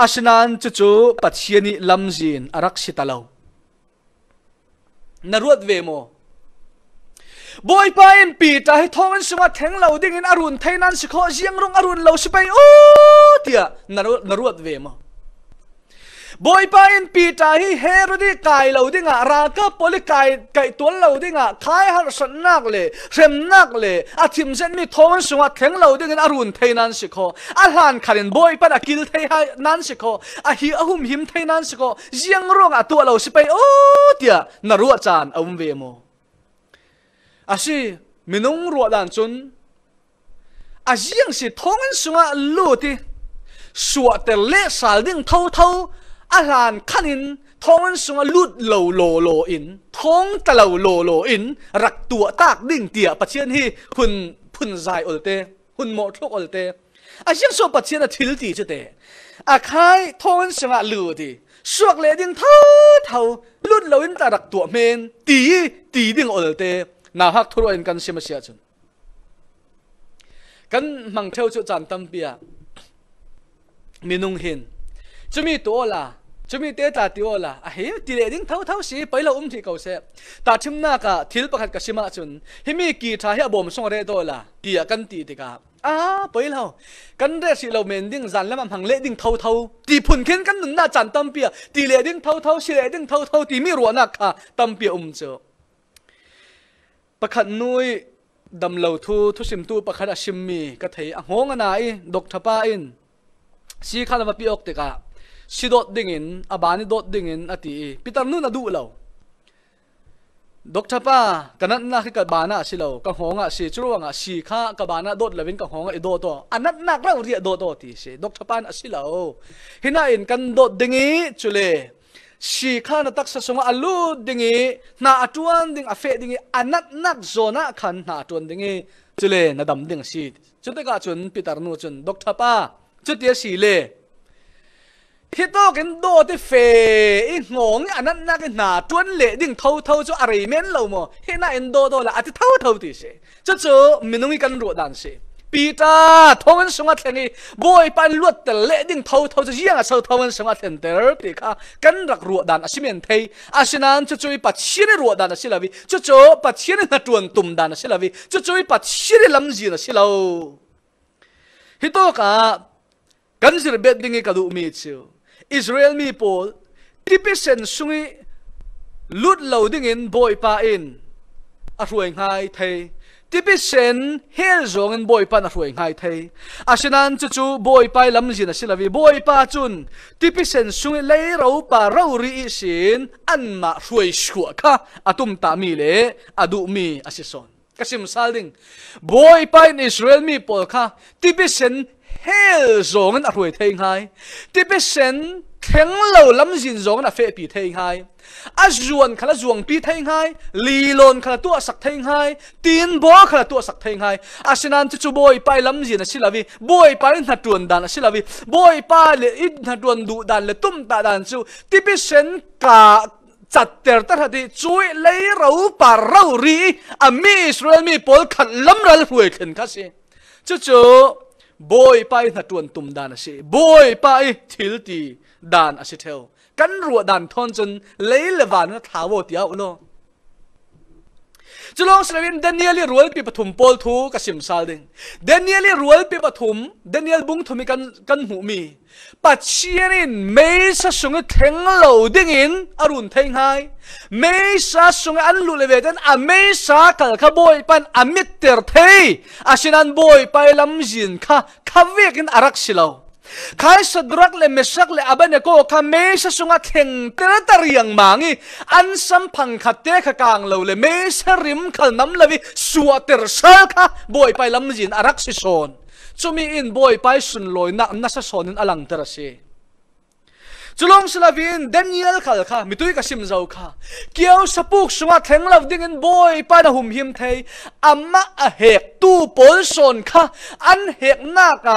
อาชนานจุจูปัจเชียนิลำจีนอรักสิตาเหลานรวดเวโมบอยไปเอ็นปีตาให้ท้องันสมาแทงเหล่าดิ้งอนอรุณไทยนั้นสิขอเสียงรงอรุณเหล่าสิไปโอ้เตียนรวดนรวดเวโมบอยไปเอ็นปีตาให้เฮรดีกายเหล่าดิ้งอ่ะราก็ปลิกายไก่ตัวเหล่าดิ้งอ่ะายหัสนักเลยเร็มนักเลยอาทิมเจนมีท้องันสมาแทงเหล่าดิ้งอนอรุณไทยนั้นสิขออาหารขันบอยไปอากิลไทยนั้นสิขออาฮีอาหุมหิมไทยนั้นสิขอเสียงรงอ่ะตัวเหล่าสิไปโอ้เตียนรัวจานอมเวโมอาศีมินุงรัวดานจนอาชจียงสิทองอันสุงาลูติีสวดแต่เลสาดิ่งเท่าเท่าอาหารขันอินทองอันสุงาลุดโลโลโลอินทองตะโลโลโลอินรักตัวตากดิ่งเตียปะเชียนฮี่พุ่นพุ่นใจอลเตพุ่นหมดทุกอลเตอาชียงสวดปะเชียนทิลตีจะเตอาคายทองอันสุงาลูติี suốt le ding tha thâu lut lo in ta rak tu men ti ti ding ol te na hak thoro in kan xem sia chun kan mang theo tâm bia chan nung pia minung mi chumi là la mi tê ta là à a he ti le thâu thâu xí si pailo um thì ko se ta chim na ka thil pakhat ka sima chun mi ki tha hi bom song rồi do là ti a kan ti te ka à bấy lâu cái này xì lâu mền đinh dàn lắm hàng lệ đinh thâu thâu tì phun khiến cái nừng na chản tâm bia tì lệ đinh thâu thâu xí lệ đinh thâu thâu tì mi ruộng nà khả tâm bia um chờ bác khẩn nuôi đầm lâu thu thu sim tu bác khẩn sim mi cái thấy anh hông anh ấy độc thập ba in xì khăn là mà bia ok cả xí đốt đinh in à bán đốt đinh in à tí, tì pitar nu na đủ lâu ดกทับป้ากันนั้นนักกับบานะสิเลากังหงอ่ะสีจ่วงอ่ะสีข้ากับบานะโดดเลวินกังหงอ่ะอีโดตัวอันนั้นนักเราเรียโดตัวที่สิดกทับป้าน่ะสิเลาหินาอินกันโดดดิ่งีชจุเลสีข้านัตักสะสมอัลลูดดิ่งีน่าดวนดิ่งอเฟดิ่งีอันนั้นนักโซนกขันนาจวนดิ่งีชจุเลนาดำดิ่งสีจุดเด็กาจุนปีตาร์นูจุนดกทับป้าจุดเดียสีเล่ khi to cái đồ thì phê ý ngóng anh ăn na cái nà tuân lệ đừng thâu thâu cho ari men lâu mà hiện nay anh đồ đó là anh thâu thâu thì sẽ cho cho mình nói cái ruột đàn sẽ Pita thông anh sống anh nghe boy pan luật tờ lệ đừng thâu thâu cho riêng à sao thông anh sống anh tờ thì kha cần đặc ruột đàn xin mình thấy à xin anh à cho cho bắt chiến ruột đàn à xin là vì cho à cho bắt chiến là tuần tụm đàn xin là vì cho cho bắt chiến làm gì là xin lâu hito ka kan sir bet dingi kadu mi chiu อิสราเอลมีปูที่เป็นสันสุ่งีลุดเหล่าดิ้งินบอยปาอินอรวยง่ายเทย์ที่เป็นสันเฮลจงินบอยปานอรวยง่ายเทย์อาชะนันจู่จู่บอยปายลำจีนอาศัลาวีบอยปาจุนที่เป็นสันสุ่งีเลี้ยรูปาเราเรือสินอันมารวยสัวค่ะอาตุมตามีเลอดูมีอาชัสอวนก็สิมซาลิงบอยปาอินอิสราเอลมีปูค่ะที่เป็นสัน hel zong an athuai thei ngai ti pe sen theng lo lam jin zong na fe pi thei ngai a zuan khala zuang pi thei ngai li lon khala tu sak thei ngai tin bo khala tu sak thei ngai a senan chu chu boy pai lam jin a silawi boy pa rin hatun dan a silawi boy pa le id hatun du đàn le tum ta đàn chu ti pe sen ka chặt tiền tất hạt chuối lấy rau bà rau ri à mi Israel mi Paul khát lắm rồi huệ khẩn khát chú chú บยไปหนตรวนตุ่มดานอชิบยไปทิลตีดานอสิเทวกันรัวดานทอนจนเลยเลวานนะท้าวตดียวอุลโจุลองสระวินเดนิเอลีรัวปีปฐุมโพลทูกสิมซาลดิงเดนิเอลีรัวปีปฐุมเดนิเอลบุงทุมิกันกันหูมีปัจเจียนินเมษาสงเทงเหลาดิงินอรุณเทงไฮเมษาสงอันลุเลเวดันอเมษากัลขบอยปันอมิตเตอร์เทอาชินันบอยไปลำจินค่ะคาเวกินอารักสิเลาขายสดรักเลยเมสักเลยอาบันเนโกคาเมสสุงาเทงเตระตะเรียงมังอีอันสัมพังขัดเตะขกางเลวเลยเมสริมขลน้ำเลวสัวเตระเซลค่ะบอยไปลำจินอารักสิโซนจุมีอินบอยไปสุนลอยนักนัสสซนอันอลังเตระเซจุลงสลาวินเดนิเอลขัลค่ะมิตุยกับชิมซจ้าค่ะเกี่ยวสปุกสวัสดิ์แทงลาวดิ้งเินบอยป้าดหุ่มหิมไทยอามาเหกตู้ปนสนค่ะอันเหกหน้ากะ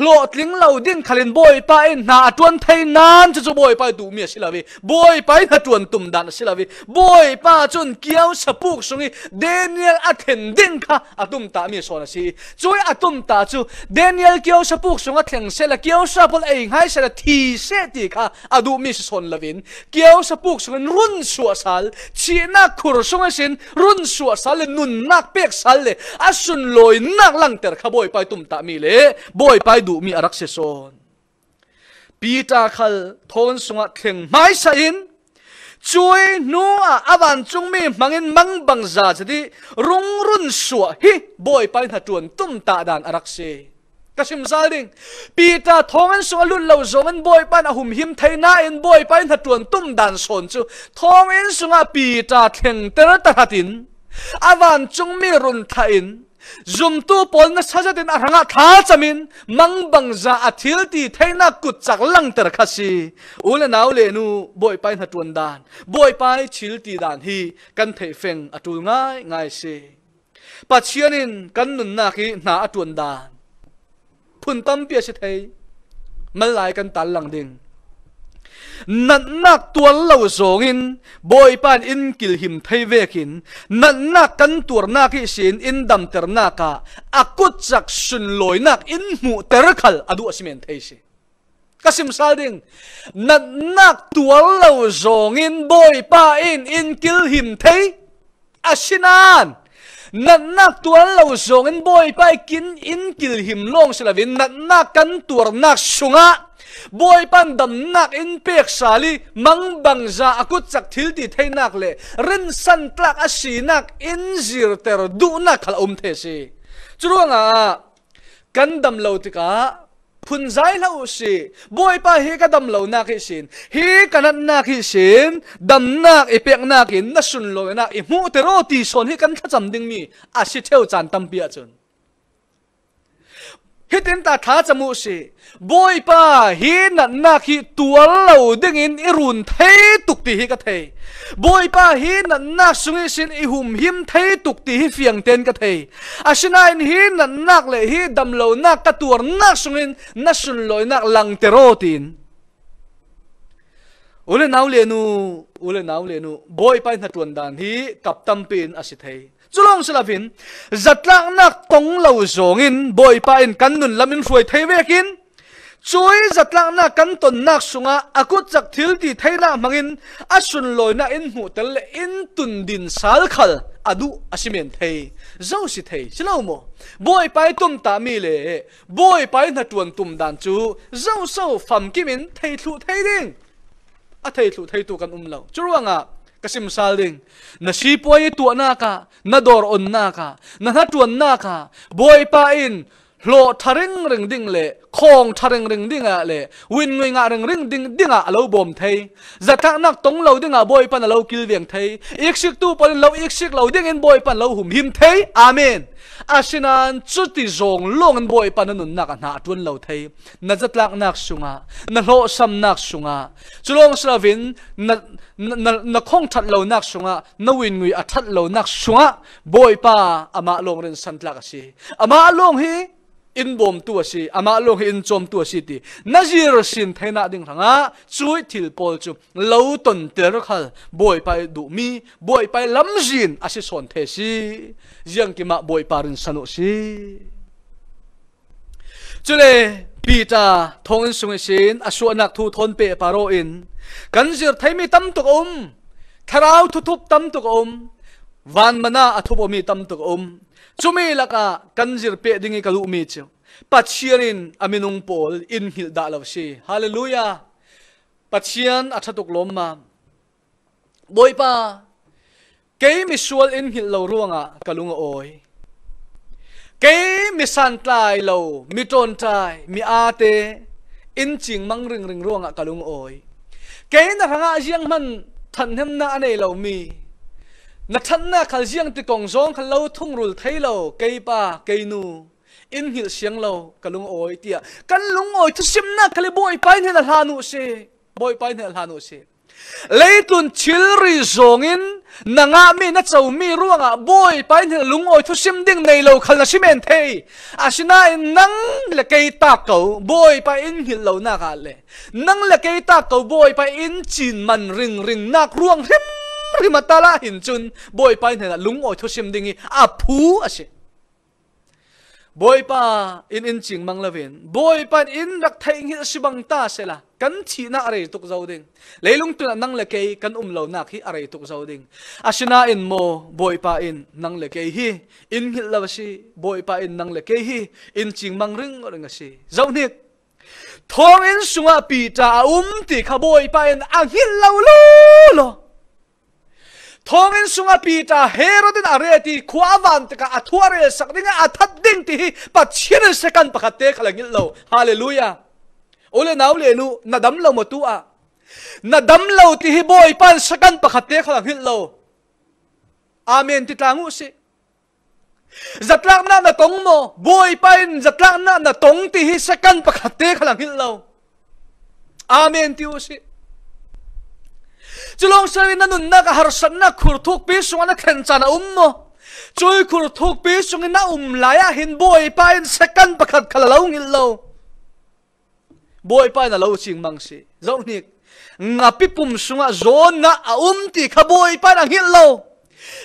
โลดลิงลาวดิ้งขาลินบอยป้าเอ็นหน้าตวนไทยนานจะจะบอยป้าดูเมียสิลาวีบอยป้าหน้าตวนตุ่มดันสิลาวีบอยป้าจนเกี่ยวสปุกสงีเดนิเอลอัเห็นดิ้งค่ะอัตุมตาเมียสอนสิช่วยอัตุมตาจูเดนิเอลเกี่ยวสปุกสงอาเทงเซลเกี่ยวสับลเองให้เซลทีเซตีค่ะอาดูมิสชนลวินเกี่ยวสปุกสุนรุ่นสัวสัลชีนักขุรสงสินรุ่นสัวสัลนุ่นนักเป็กสัลเลยอาสุนลอยนักลังเตอร์ขบวยไปตุ่มตาไม่เลบวยไปดูมีอารักเซซอนปีตาขัลทนสงะเข่งไม่สอินช่วยนัวอาวันจงมีมังเงินมังบังซาจดีรุ่งรุ่นสัวฮิบวยไปหัดวนตุ่มตาดังอารักเซ kasim zalding pita thongan sunga lun lo an boy pan ahum him na en boy pan hatuan tum dan son chu thong en sunga pita theng ter ta hatin avan chung mi run thain zum tu pol na sajatin aranga tha chamin mang bang bangza athil ti na kut chak lang ter khasi ule naw le nu boy pan hatuan dan boy pan chil ti dan hi kan thei feng atul ngai ngai se pachianin kan nun na ki na atun dan พุนตั้มเปียสิเทยมันลายกันตันหลังดิงนันนักตัวเหล่าสองอินบอยปานอินกิลหิมไทยเวกินนันนักกันตัวนักอิสินอินดัมเตอร์นักะอากุจักสุนลอยนักอินมูเตอร์ขัลอดูอสิเมนไทยสิ kasim salding nat nak tual lo zongin boy pa in in kil him thei asinan nat nak tuan lo song en boy pai kin in kil him long sala vin nat nak kan tur sung á boy pan dam nak in pek sali mang bang za dạ akut chak thil ti thấy nak le ren san tlak a si nak in zir ter du na khal om the si churonga kan à, lâu thì cả phun giải lâu xì bôi pa hi cái đầm lâu na khi xin hi cái nát na khi xin đầm na ít bẹng na khi na sun lâu na ít mu tê rô tì son hi cái khát chấm đinh mi à xí theo chán tâm bia chân hitin ta tha chamu si boy pa hi na na khi tual lo ding in irun thei tuk ti hi ka thei boy pa hi na na sungi sin i hum him thei tuk ti hi fiang ten ka thei a sina in hi na na le hi dam lo na ka tuar na sungin na sun loi na lang tin, ule nau le nu ule nau le nu boy pa na tuan dan hi kap tam pin a si chulong silavin zatlang nak tong lo zongin boy pa in kan nun lamin ruai thei vekin chuối giật lạng na cắn tuần nạc xuống à à cút giặc thiếu thì thấy là mang in à xuân lối na in hụ tên lệ in tuần đình sál khal à du à xí miền thầy dâu xí thầy chứ lâu mồ bôi bài tum ta mi lệ bôi bài na tuần tum đàn chú dâu sâu phẩm kim in thầy thụ thầy đinh à thầy thụ thầy tu cần um lâu chú ruang à kasi masalding nasipoy tua na ka nadoron na ka nanatuan na ka boy pain lo tharing ring ding le khong tha reng reng ding a le win ngui nga reng reng ding ding a lo bom thei za thak nak tong lo ding a boy pan lo kil veng thei ik sik tu pan lo ik sik lo ding in boy pan lo hum him thei amen asinan ti zong long an boy pan nun nak na tun lo thei na zat lak nak sunga na lo sam nak sunga chulong slavin na na na khong that lo nak sunga na win ngui a that lo nak sunga boy pa ama long ren san tlak si ama long hi in bom tu si ama long in chom tu si ti nazir sin thaina ding ranga chui thil pol chu lo ton ter khal boy pai du mi boy pai lam jin asi son the si jiang ki ma boy parin sanu si chule pita thong in sung sin asu anak thu thon pe paro in kan zir thai mi tam tuk om tharau thu thup tam tuk om van mana athup mi tam tuk om Sumila ka, kanjir pe dingi kalu siya. Patsyanin aminong Paul in hildalaw si. Hallelujah! Patsyan at hatuklom ma. Boy pa, kay misual in hilaw ruwa nga kalunga oy. Kay misantlay law, mitontay, miate, inching mangring ring ruwa nga kalunga oy. Kay naranga siyang man tanhem na anay law mi. นัทนาขัลเสียงติกงซองขัเลาทุ่งรุนไทยเลาเกยป่าเกยนูอินหิลเสียงเรากันลุงโอ้ยเตียกันลุงโอ้ยทุสิมนักเลยบอยไปเนี่ยลานุเซบอยไปเนี่ยลานุเซเลยตุนชิลรีซงอินนางามีนัทเจ้ามีร่วงอ่ะบอยไปเนี่ยลุงโอ้ยทุสิมดิ่งในเราขันละชิเมนเทยอาชินาินังละเกยตาเก่าบอยไปอินหิลเราหน้ากันเลยนังละเกยตาเก่าบอยไปอินจีนมันริงริงนักร่วงเท้ริมาตาลาหินจุนบอยไปเนี่ยลุงโอ้ทุชิมดิ่งอาผูอาเชบอยป้าอินอินจิงมังลาวินบอยป้าอินรักไทยงี้สิบังตาเสละกันทีน่าอะไรตุกเจ้าดิ่งเลยลุงตุนนั่งเล็กยกันอุ้มเหล่านักฮีอะไรตุกเจ้าดิ่งอาชนะอินโมบอยป้าอินนั่งเล็กยฮีอินฮิลลาวชีบอยป้าอินนั่งเล็กยฮีอินจิงมังริงอะไรเงี้ยสิเจ้าเนี่ยทองอินสุงอาปีจ่าอุ้มตีขบอยป้าอินอ่างฮิลลาวลูโล thongin sunga pita herodin areti khuawan taka athuare sakringa athat ding ti pachhin sekan pakhate khalangil lo hallelujah ole naw le nu nadam lo matua nadam lo ti hi boy pan sekan pakhate khalangil lo amen ti tangu si zatlak na na tong mo boy pan zatlak na na tong ti hi sekan pakhate khalangil lo amen ti usi julong sari na nun na kaharusan na kurtuk bisong na kensa na ummo. Joy kurtuk bisung na umlaya hinboy pa in sekan bakat kalalaw ilaw. Boy pa na law sing mangsi. Zaunik. Nga pipum sunga zon na aumti kaboy pa ang hilaw.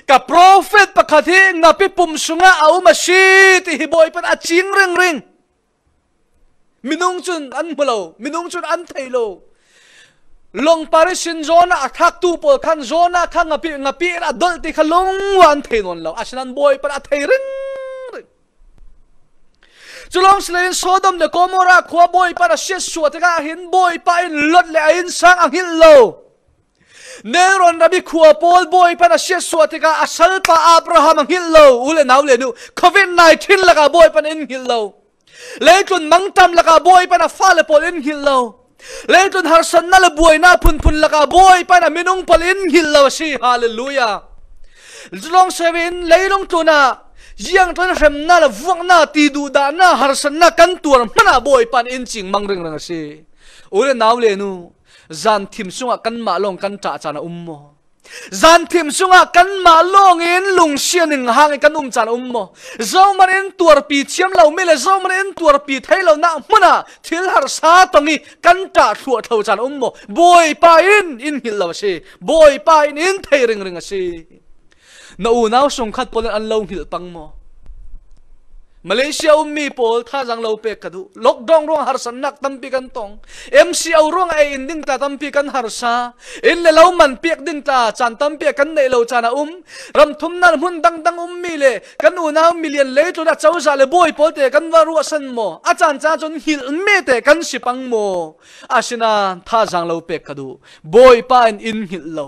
Ka prophet pakating nga pipum sunga aumasi ti hiboy pa at sing ring ring. Minungchun an mulaw, minungchun an taylaw. long pare shin zona athak tu pol khan zona kha ngapi ngapi la dol ti khalong wan thein on lo ashnan boy par athai ring Chulong slain sodom le komora khua boy para shes chua te ga hin boy pa in lot le in sang ang hil lo Neron rabi khua pol boy para shes chua te ga asal pa abraham ang hil lo ule naw le nu covid 19 laka boy pan in hil lo Lekun mangtam laka boy pan a fale pol in hil lo le tun har san na le buai na phun phun laka boy pa na minung palin hil lo si hallelujah long seven leilong tuna yang tan rem na la vuang na ti du da na har san na kan tur mana boy pan in ching mang reng rang si ore naw le nu zan thim sunga kan ma long kan cha cha na ummo จันทิมสุงกันมาลงเงินลงเชียนหนึ่งหางกันนุ่มจันอุ้มมอเจ้ามันเอนตัวปีเชียมเราไม่เลยเจ้ามันเอนตัวปีไทยเราหนักมันอ่ะทิลฮาร์ซาตรงนี้กันจ่าทัวเท่าจันอุ้มมอบอยไปอินอินหิลเราสิบอยไปอินไทยเริงเริงสิน้าอูน้าสงขัดปนอันเลวหิลปังมอมาเลเซียอุมมีพอลท่าจังเราเป็กกัดูล็อกดองร่วงฮาร์สนักตั้มปีกันตงเอ็มซีเอาร่วงไอ้อินดิ้งตาตั้มปีกันฮาร์ซาอินเลเรามันเปียกดิ้งตาจันตั้มเปีกันในเราจานาอุ้มรำทุ่มนั่นหุ่นดังดังอุ้มมีเลยกันอุณามิเลียนเลยตัวนักเจ้าจ่าเลบอยพอเตกันวารัวสันโมอาจารย์จ้าจนหิลเมเตกันสิปังโมอาชินาท่าจังเราเป็กกัดูบอยป้าอินอินลเรา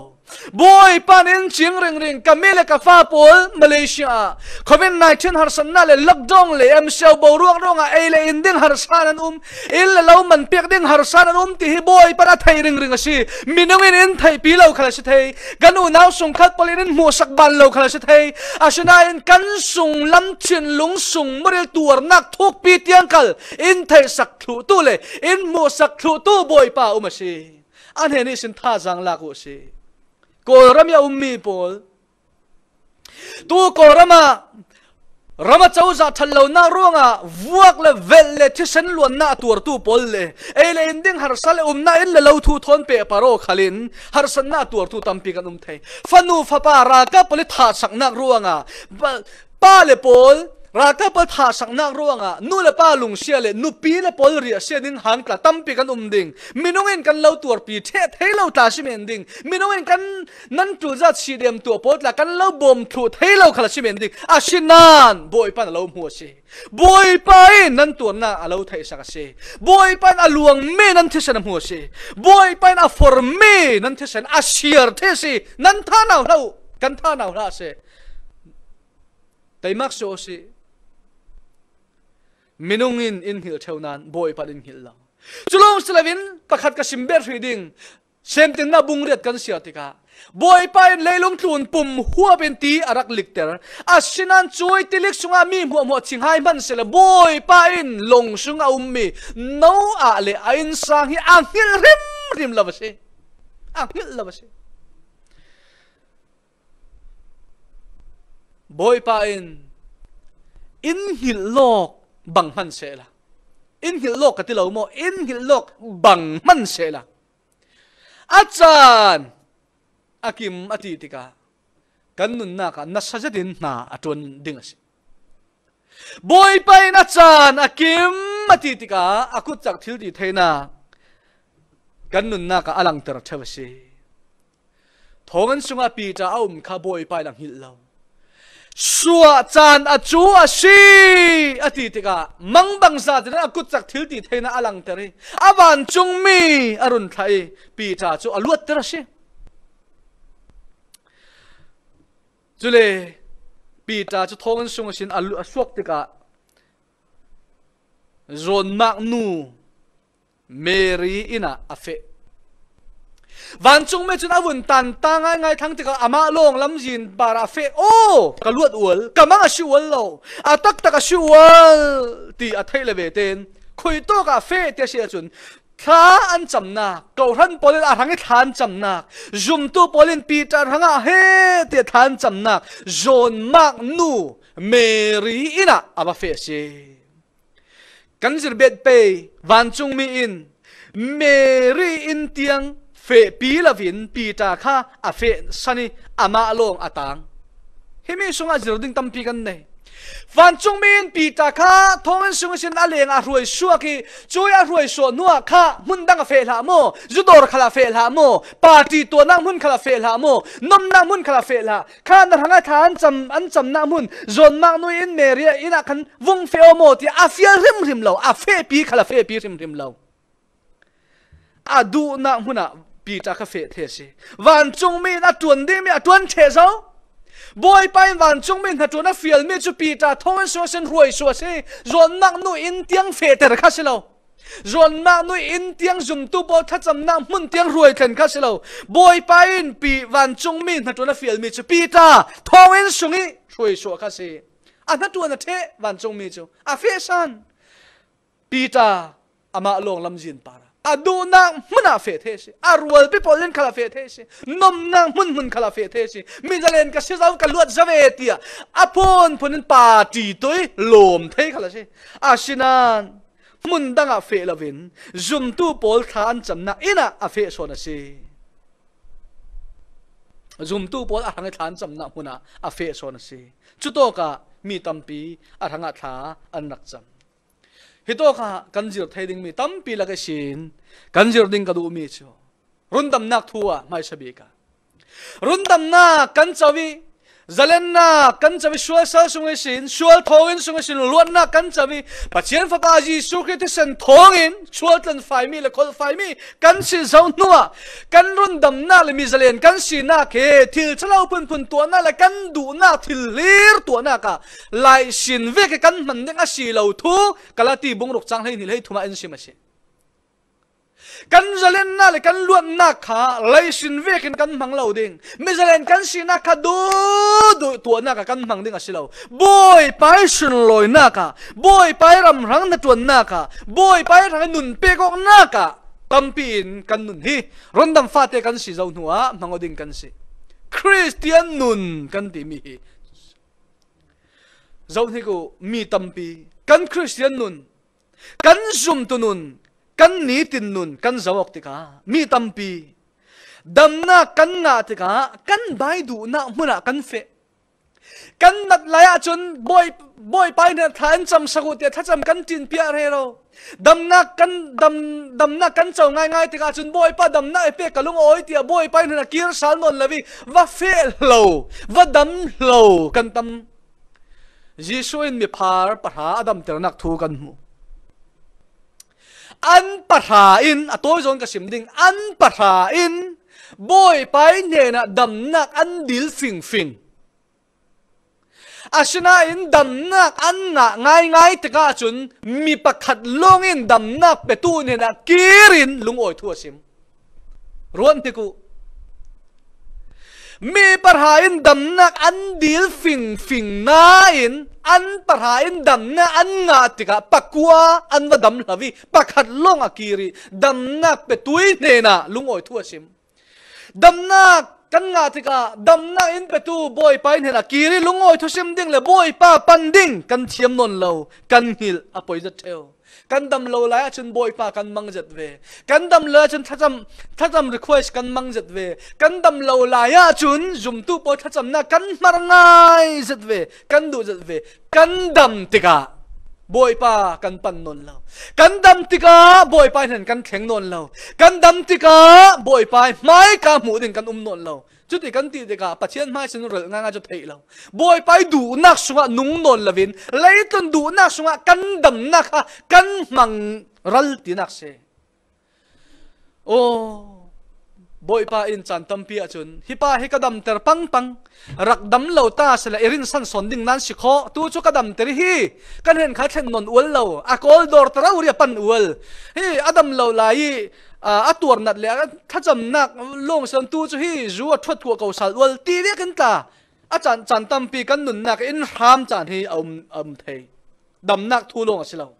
boy panin ching ring ring kamile ka fa pol malaysia covid 19 har san le lockdown le em shau bo ruang ronga e le in ding har san an um il la lo man pek ding har san an um ti hi boy para thai ring ring si minong in thai pi lo khala si thai ganu naw sung khat polin in mu sak ban lo khala si thai asuna in kan sung lam chin lung sung muril tuar nak thuk pi tiang kal in thai sak thu tu le in mu sak thu tu boy pa um si an he ni sin tha jang la ko si kolramia ummi pol tu kolrama rama chau za thallo na ronga vuak le vel le thi sen luan na tur tu pol le e le ending har sal um na in le lo thu thon pe paro khalin har san na tur tu tampi kan um thei fanu fa pa ra ka poli tha sak na ronga pa le pol ราตาปะทาสักนักร่วงอ่ะนู่นลป้าลุงเชียเลนูปีเละปอลเรียเชียดินหังกรัตั้มปีกันอุ้มดิ่งมีนงเอ็นกันเล่าตัวปีเทเทเล่าตาชิเมนดิ่งมีนงเอ็นกันนั่นตัวจัดชีเดียมตัวปอดละกันเล่าบ่มถูเทเล่าขลาชิเมนดิ่งอาชินานบอยปันเล่าหัวเชบอยปันนั่นตัวน่าเล่าไทยสักเชบอยปันอลวงเมนั่นเทสันหัวเชบอยปันอฟอร์เมนั่นเทสันอาเชียร์เทสินั่นท่าหนาวเล่ากันท่าหนาวล่าเชแต่มักโซสิมินุงอินอินหิลเทวนานบอยพัดอินฮิลลงจุลงสลาวินประคัดกับชิมเบร์ฟีดิงเซมติงนับุงเรียดกันเสียติกาบอยปัดเลยลงทุนปุ่มหัวเป็นตีอารักลิกเตอร์อาชินันช่วยติลิกสุงามีหัวหมดชิงไฮมันเสละบอยปัดลงสุงอาอุมมีน้าอาเลอินสังฮีอังฮิลริมริมลาบเชอังฮิลลาบเชบอยปัดอินฮิลล็อก bằng man sẽ là in hil lok cái lâu mo in hil lok bằng man sẽ là achan akim ati tika kanun na ka nasajadin na atun dingas boy pai na chan akim ati tika akut chak thil di na theina kanun na ka alang tar thong an sung a pi ta aum ka boy pai lang hil lo sua chan a chu a si a ti ti ka mang bang sa chen a kut chak thil ti theina alang tari awan chung mi arun thai pi tha chu a luat tara si chule pi ta chu thongan sung sin a lu a suak ti ka zon mak nu meri ina a fe วันจุงไม่จุนอาวุนตันตางงงไงทั้งที่ก็อามาลงลำยินบาราเฟโอกระลวดอวลกะมังชิวลโลอาตักตะกชิวลตีอาเทเลเวเตนคุยโตกาเฟเตียเชียจุนท้าอันจำนักเกาทันปอลินอาทังให้ทานจำนักจุมตัวปอลินปีจานทังอาเฮเตียทานจำนักโจนมากนูเมรีอินะอาบาเฟเชกันจิรเบ็ดเปวันจุงมีอินเมรีอินเตียงเฟปีลาวินปีตาค่าอาเฟสันนีอมาลงอตังเฮมิสุงาจิโรดิงตัมพีกันเน่ฟันจงมินปีตาค่าทงสุงสินอเลงอรวยสวกีจวยอรวยสวนัวค่ามุนดังเฟลฮามโมจุดอร์คลาเฟลฮามโมปาร์ตีตัวนั่งมุนคลาเฟลฮามโมนมนั่งมุนคลาเฟลฮาข้านรังอาทานจำอันจำนังมุนจนมากนุยนเมรียอินักันวงเฟโอโมที่อาเฟียริมริมเลวอาเฟปีคลาเฟปีริมริมเลวอาดูนั่งมุนอ่ะ Bị trả ka fe the si wan chung mi đã tuan đi, mi a tuan che zo boy bay Vạn chung mi đã tuan a fiel mi chu pi ta thong so sen ruai so se zon nang nu in tiang fe te kha se lo zon na nu in tiang zum tu bo tha cham na mun tiang ruai khen kha se lo boy pai in bị Vạn chung mi đã tuan a fiel mi chu Bị trả thong en sungi ruai so kha se a na tuan a thế Vạn chung mi chu À, fe san Bị trả ama long lam jin par a du nang mun a fe the si a rual pe polen khala fe the si nom nang mun mun khala fe the si mi jalen ka se zaw ka luat zave tia a pon pon pa ti toi lom thei khala si a sinan mun dang a fe lavin zum tu pol kha an cham na ina a fe so na si zum tu pol a hang than cham na huna a fe so na si chu to ka mi tampi a hanga tha an nak cham Hít to kha kan jir thấy ding mi tâm pi la ka shin kan jir ding ka du mi chu run tâm nát thu mai mai sabi ka run tam na kan chawi Zalenna kan chavi shual sal sungai sin shual thongin sungai sin luanna kan chavi pachian faka ji su kritisan thongin shual tan fai mi le kol fai mi kan si zau nuwa kan run dam na le mi zalen kan si na ke thil chalau pun pun tu na le kan du na thil lir tu na ka lai sin ve ke kan man ding a si lo thu kalati bungruk chang hei ni hei thuma en si ma si kan zalen na le kan luan na kha lai sin ve kin kan mang lo ding mi zalen kan si na kha do do tu na ka kan mang ding asilo boy pai sin loi na ka boy pai ram rang na tuan na ka boy pai rang nun pe ko na ka pin kan nun hi rondam fa te kan si zau nuwa ding kan si christian nun kan ti mi hi zau ni ko mi tampi kan christian nun kan zum tu nun kan ni tin nun kan zawak tika mi tampi dam na kan nga tika kan bai du na muna kan fe kan nat laya chun boy boy pai na than cham sagu te tha cham kan tin pia re ro dam na kan dam dam na kan chau ngai ngai tika chun boy pa dam na pe kalung oi tia boy pai na kir sal mon lavi va fe lo va dam lo kan tam Giêsu mi phar pa ha adam ter nak thu kan mu an patha à, à, à, in a toy zon ka sim ding an patha in boy pai ne na dam nak an dil fing fing asina in dam na an na ngai ngai te ka chun mi pakhat long in dam nak pe tu ne na kirin lung oi thua sim ruan te ku mi parhain damnak an dil phình phình na in an parhain damna an nga tika pakua an va dam lavi pakhat long akiri damnak pe tui ne na lungoi thua sim damnak kan nga tika damnak in pe tu boy pain hena kiri oi thu sim ding le boy pa pan ding kan thiam non lo kan hil apoi ja theo kan dam lo la chun boy pa kan mang jat ve kan dam la chun thacham thacham request kan mang jat ve kan dam lo la ya chun zum tu po thacham na kan marangai jat ve kan du jat ve kan dam tika boy pa kan pan non lo kan dam tika boy pa hnen kan theng non lo kan dam tika boy pa mai ka mu din kan um non lo จุดที่กันตีเด็กอะปัจเจียนไม่สนุกเลยง่ายๆจุดเที่ยงบอยไปดูนักสุงะนุ่งนวลละวินเลยตันดูนักสุงะกันดำนักะกันมังรัลตีนักเสโอ้บอยไปอินจันตัมพีอาจุนฮิปาฮิกระดำเตอร์ปังปังรักดำเหล่าตาเสละเอรินสันสนดิ่งนั้นสิขอตู้จุกระดำเตอร์ฮีกันเห็นขาเช่นนนอวลเหล่าอากอลดอร์ตระอุรีปันอวลฮีอดัมเหล่าลาย a tuar nat le a thacham nak long san tu chu hi zu a thot ko ko sal wal ti ve kan ta a chan chan tam pi kan nun nak in ham chan hi om om thei dam nak thu long a silau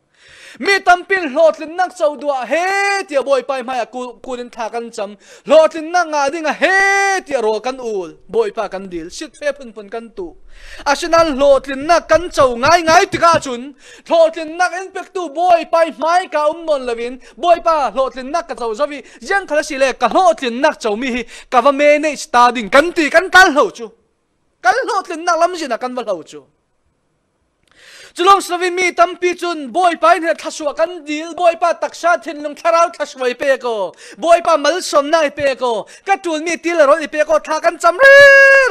mi pin tampin hlotlin nak chawdua he tia boy pai mai ku kulin tha kan cham hlotlin na nga dinga he tia ro kan ul boy pa kan dil shit fe phun phun kan tu asinan hlotlin na kan chaw ngai ngai tika chun hlotlin na impact tu boy pai mai ka ummon lovin boy pa hlotlin na ka chaw zawi jang khala sile ka hlotlin nak chaw mi hi ka va manage ta ding kan ti kan kal ho chu kan hlotlin na lam jina kan val ho chu จุลงสวิมีตัมปีจุนบอยปเนี่ยทัศวกันดีลบอยป้าตักชาทินลงทาราวทัศวยเปโกบอยป้ามัลสมนายเปโกกระจูนมีตีละรถเปโกทากันจำเร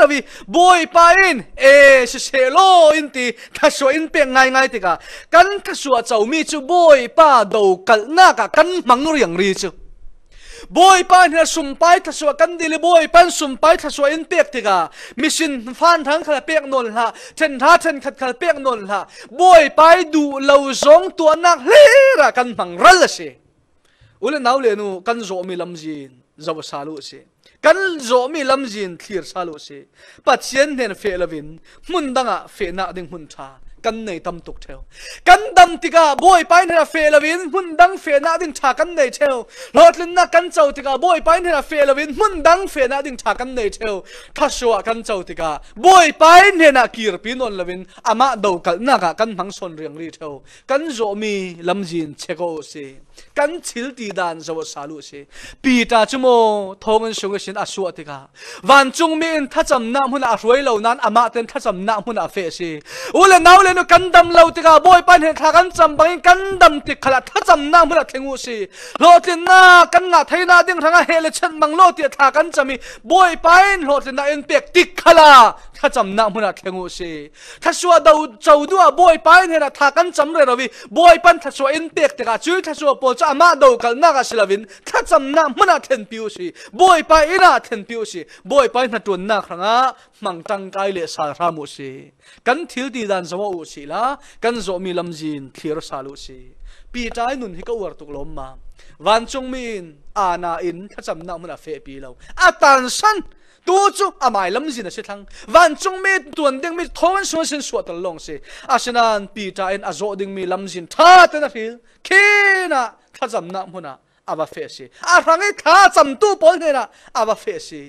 รวิบอยไปนเอชเชโลอินตีทัศวอินเปียงไงไงติกากันทัศวเจ้ามีจูบอยป้าดูกันน้ากกันมังนุรยังรีจู boy pan hna sum pai tha so kan dili boy pan sum pai tha so in pek tiga machine fan thang khala pek nol ha then ha then khat khal pek nol ha boy pai du lo zong tu nak le ra kan mang ral se ule nau le nu kan zo mi lam jin zaw salu se kan zo mi lam jin thlir salu se pa chen nen fe lavin mun danga fe na ding hun tha กันในตำตุกเทวกันดำติกาบอยไปเนี่ยเฟลวินหุ่นดังเฟน่าดิ่งชากันในเทวรถลินนักกันเจ้าติกาบอยไปเนี่ยเฟลวินหุ่นดังเฟน่าดิ่งชากันในเทวทัศวะกันเจ้าติกาบอยไปเนี่ยนักกีรพินนลวินอามาดูกันนักกันหังสนเรียงรีเทวกันโจมีลำจีนเชโกสี kan đi ti zô zo lu se pi ta mô chumo thongan sunga sin a suwa tika van chung mi in thacham nam hun a roi lo nan ama ten thacham nam hun a fe se ule nau le no kandam lo tika boy pan hen thakan cham bangin đâm ti khala thacham nam hun a thengu se lo tin na kan nga thaina ding ranga hele chan mang lo ti thakan chami boy pain lo tin na en pek tik khala thacham nam hun a thengu se thasua dau chau du a boy pain hena thakan cham re rawi boy pan thasua en pek tika chu thasua po cho cha ma do kal na ka silavin tha cham na mana then piu si boy pa ina then piu si boy pa na tuần na á mang tang kai lệ sa ra mu si cần thiếu ti dan zo u si la cần zo mi lam zin thiếu sa lu si pi tai nun hi ka war lom ma văn chung min ana in tha cham na mana fe pi lo atan san tu chu amai lam jin a se thang van chung me tuan ding mi thon so sin so tal long se asinan pi ta en azo ding mi lam jin tha ta na phil khina kha jam na muna aba fe se a rangai kha cham tu pol ne na aba fe se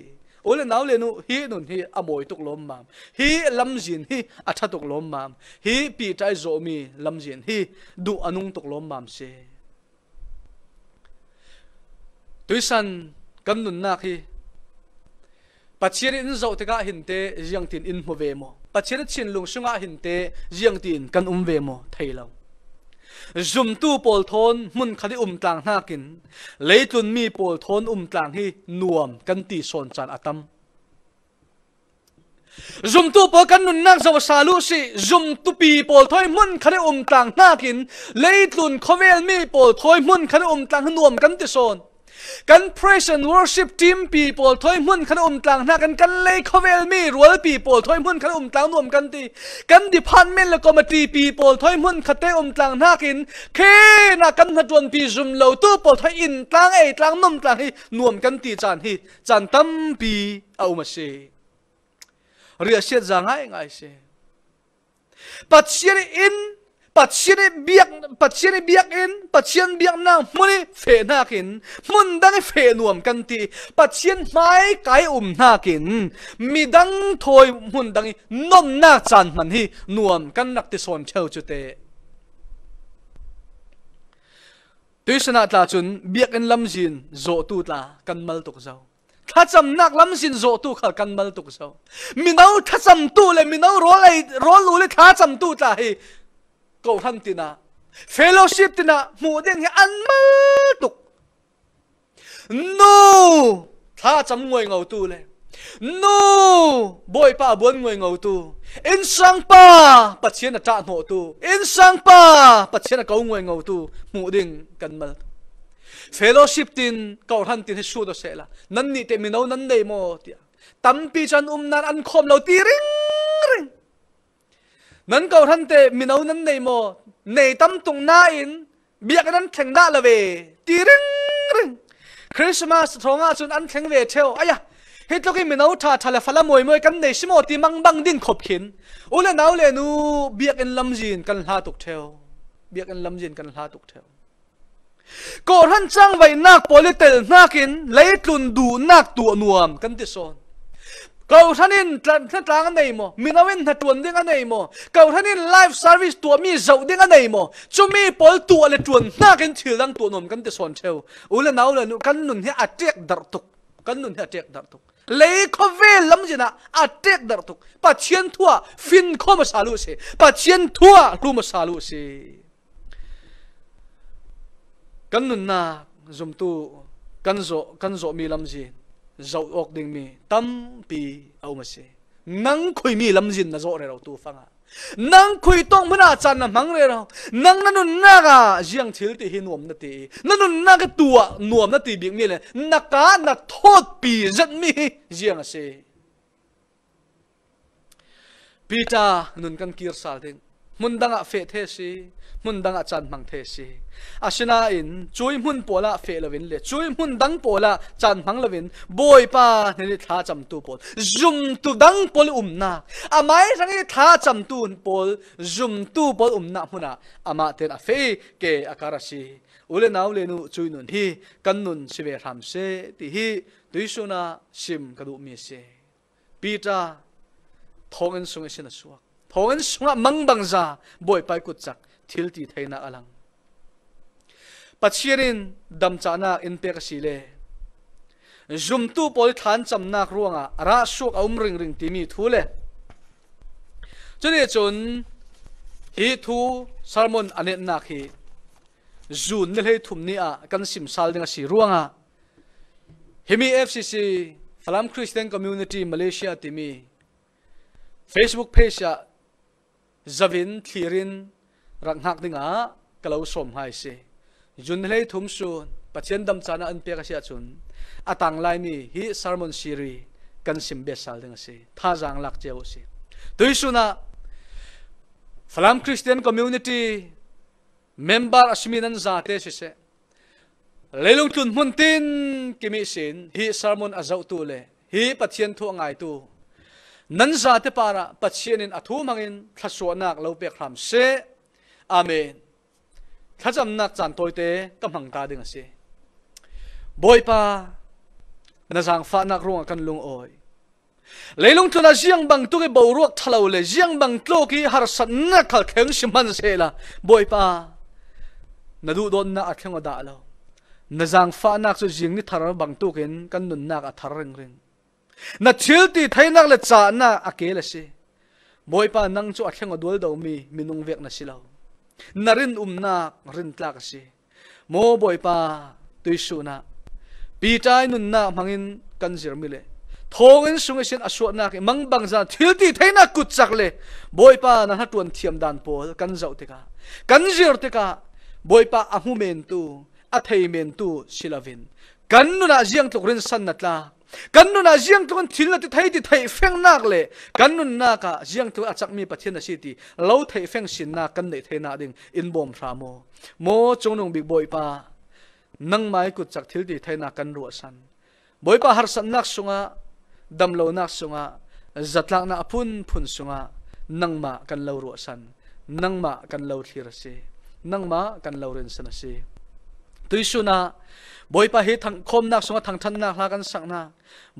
ole nau le nu hi nun hi amoi tuk lom mam hi lam zin hi atha tuk lom mam hi pi ta zo mi lam zin hi du anung tuk lom mam se tuisan kan nun na khi pachiri in zo te ka hinte jiang tin in mo ve mo pachiri chin lung sunga hinte jiang tin kan um ve mo thei lo zum tu pol thon mun khadi um tlang na kin leitun mi pol thon um tang hi nuam kan ti son chan atam zum tu po kan nun nak zaw salu si zum tu pi pol thoi mun khare um tang na kin leitlun khovel mi pol thoi mun khare um tang nuam kan ti son กัน praise and worship team people ถอยมุ่นขันอุ่มต่างหน้ากันกันเลยเขาเวลมีรัว people ถอยมุ่นขันอุ่มต่างรวมกันตีกัน department แล้วก็มาตี people ถอยมุ่นขัดเตอุ่มต่างหน้ากินเคน่ากันหัดวนปีจุมเราตู้ปอถอยอินต่างเอต่างนุ่มต่างฮีนวมกันตีจานฮีจานตั้มปีเอามาเชเรียเสียจางไงไงเชปัจเจียน patient biak patient biak in patient biak na muni fe na kin mun dang fe nuam kan ti patient mai kai um na kin mi dang thoi mun dang nom na chan man hi nuam kan nak ti son cheu chu te tuisana ta chun biak in lam jin zo tu tla kan mal tuk zau ถ้าจำนักล้ำสินโจตุขัดกันมาตุกเซามีน้าถ้าจำตู้เลยมีน้าร้อเลยร้อรู้เลยถ้าจำตู้ตาเฮ cầu thăm tiền à fellowship tiền à mu đen hi ăn mơ tục no tha chấm ngồi ngầu tu lên no boy pa buôn người ngầu tu in sang pa bắt chiến là trả ngộ tu in sang pa bắt chiến là cầu người ngầu tu mụ đình cần mà fellowship tin cầu thân tin hết su đó sẽ là năn nị tệ mình nấu năn đầy mò tiệt tắm pi chân um nan ăn khom lâu tí ring ring นั้นก็ท่านเตมินเอานั้นในโมในตั้มตรงหน้าอินเบียกันนั้นแข่งได้ละเวตีริงริงคริสต์มาสทองอาสุนอันแข่งเวเทลอ้ยะเฮ็ดลูกมินเอาท่าทะเลฟละมวยมวยกันในชิโมตีมังบังดินขบขินอุลนาวเลนูเบียกันลำจีนกันลาตุกเทลเบียกันลำจีนกันลาตุกเทลก่อนท่านจ้างไว้นักโพลิเตลนักินเลยตุนดูนักตัวนัวมกันที่สอน cầu thân nên trận thân trang anh này mò mình nói thật chuẩn tiếng anh này mà cầu thân nên live service tuổi mi giàu tiếng anh này mò cho mi bỏ tuổi là chuẩn na cái chữ đang tuổi nồng cái tiếng son treo u là nào là nụ cái nụ hết à tiếc đập tục cắn nụ hết tiếc đập tục lấy có về lắm gì nà à tiếc đập tục bà chiến thua fin có mà xả lũ xí bà chiến thua lu mà xả lũ xí cái nụ na zoom tu cái rộ cái rộ mi lắm gì zau ok ding mi tâm pi au mà se nang khui mi lâm jin là zo re ro tu phăng à nang khui tong mana chăn là mang re ro nang na nu na ga jiang thil ti hi nuam na ti na nu na ga tua nuam na ti bik mi le na ka na thot pi zat mi jiang se pita nun kan kia sao ding mun danga fe the si mun danga chan mang the si asina in chui mun pola fe lovin le chui mun dang pola chan mang lovin boy pa ni tha cham tu pol zoom tu dang pol um na mai amai rangi tha cham tu un pol zum tu pol um na huna ama ten a fe ke akara si ule nau le nu chui nun hi can nun si ve ham se ti hi tuisuna sim kadu mi se thong thongen sunga sina suak thongen sunga mangbangza boy pai ku chak thil ti theina alang pachirin damcha na in pek sile zum tu pol than cham nak ruanga ra suk aum ring ring ti mi thule chune chun hi thu salmon anet nak hi zun ne le thum ni a kan sim sal dinga si ruanga hemi fcc salam christian community malaysia ti mi facebook page zavin thirin ranghak dinga kalau som hai si jun hle thum su pachen dam chana an pe ka sia chun atang lai mi hi sermon siri kan sim be sal dinga si tha jang lak cheu si tui su na Falam Christian Community member asminan zate si se lelung tun mun tin kimi sin hi sermon azau tu le hi pathian thu ngai tu นั่นซาี่ปาระปัจเจนินอธุมังอินทัศวนากเลวเปียครามเสอามนทัศนักจันโตเตกำหังตาดึงเสบอยปานัาสังฟ้านักรุงกันลุงโอยเลยลงตัวนาเงยังบังตุกิบารักทะเลเลยเสีงบังโลกีฮาร์สันนักขัดแข็งชิมันเสละบอยปานัาดูดอนนาอัดแข็งอดาลนัาสังฟ้านักสุจิงนิทารบังตุกินกันนุนนักอัทารงเริง na thil ti thainak le cha na akela si boy pa nang chu athleng odol do mi minung vek na silaw narin umna rin um tla kasi mo boy pa tuisu na pitai nun na mangin kanjir mile thongin sungi sin aswa na ki mang bang za thil ti thaina kutsak le boy pa na hatuan thiam dan pol kan zau te ka kan jir te ka boy pa ahu men tu a thei men tu silavin kan nu na jiang tlok rin san tla กันนุนาเจียงตุกันทิลนาติไทยติไทยแฟงนักเลยกันนุนนาค่ะเจียงตุอาจักมีประเทศนาสิตีเราไทยแฟงสินนากันในไทยนาดิ่งอินบอมพรามโมโมจงนงบิกบอยปานังไม้กุดจักทิลติไทยนากันรัวสันบอยปาฮาร์สันนักสุงะดำเลวนักสุงะจัดลักนาพุนพุนสุงะนังมากันเลวรัวสันนังมากันเลวทีรสีนังมากันเลวเรนสนสีตุยสุนาบอยปาเฮทังคมนักสงฆ์ทังทันนักลากันสักนา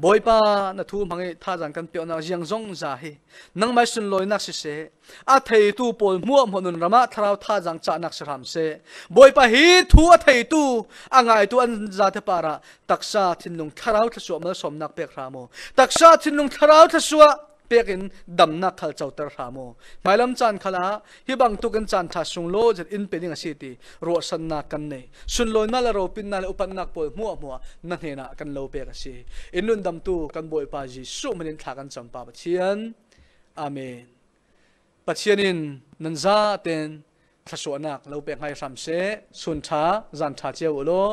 บอยปานัทูมังท่าจังกันเปียวนักยังจงจ่าเนังไม่สุนลอยนักสิเสอาเทตูปนมัวมนุนรมาทราวท่าจังจ่านักสรามเสบอยปาเฮทูอาเทตูอ่างไงตู่อันจาเปาระตักษาทินนุงทราวทศวมสมนักเปียกรามโอตักษาทินนุงทราวทศว pekin damna khal chautar hamo mailam chan khala hi bang tu kan chan tha sung lo jet in pening asi ti ro san na kan nei sun lo na la ro pin na le upan nak pol mu mu na he na kan lo pe ka si in nun dam tu kan boi pa ji su manin tha kan cham pa chian amen in pachianin nanza ten thasona lo pe ngai ram se sun tha zan tha cheu lo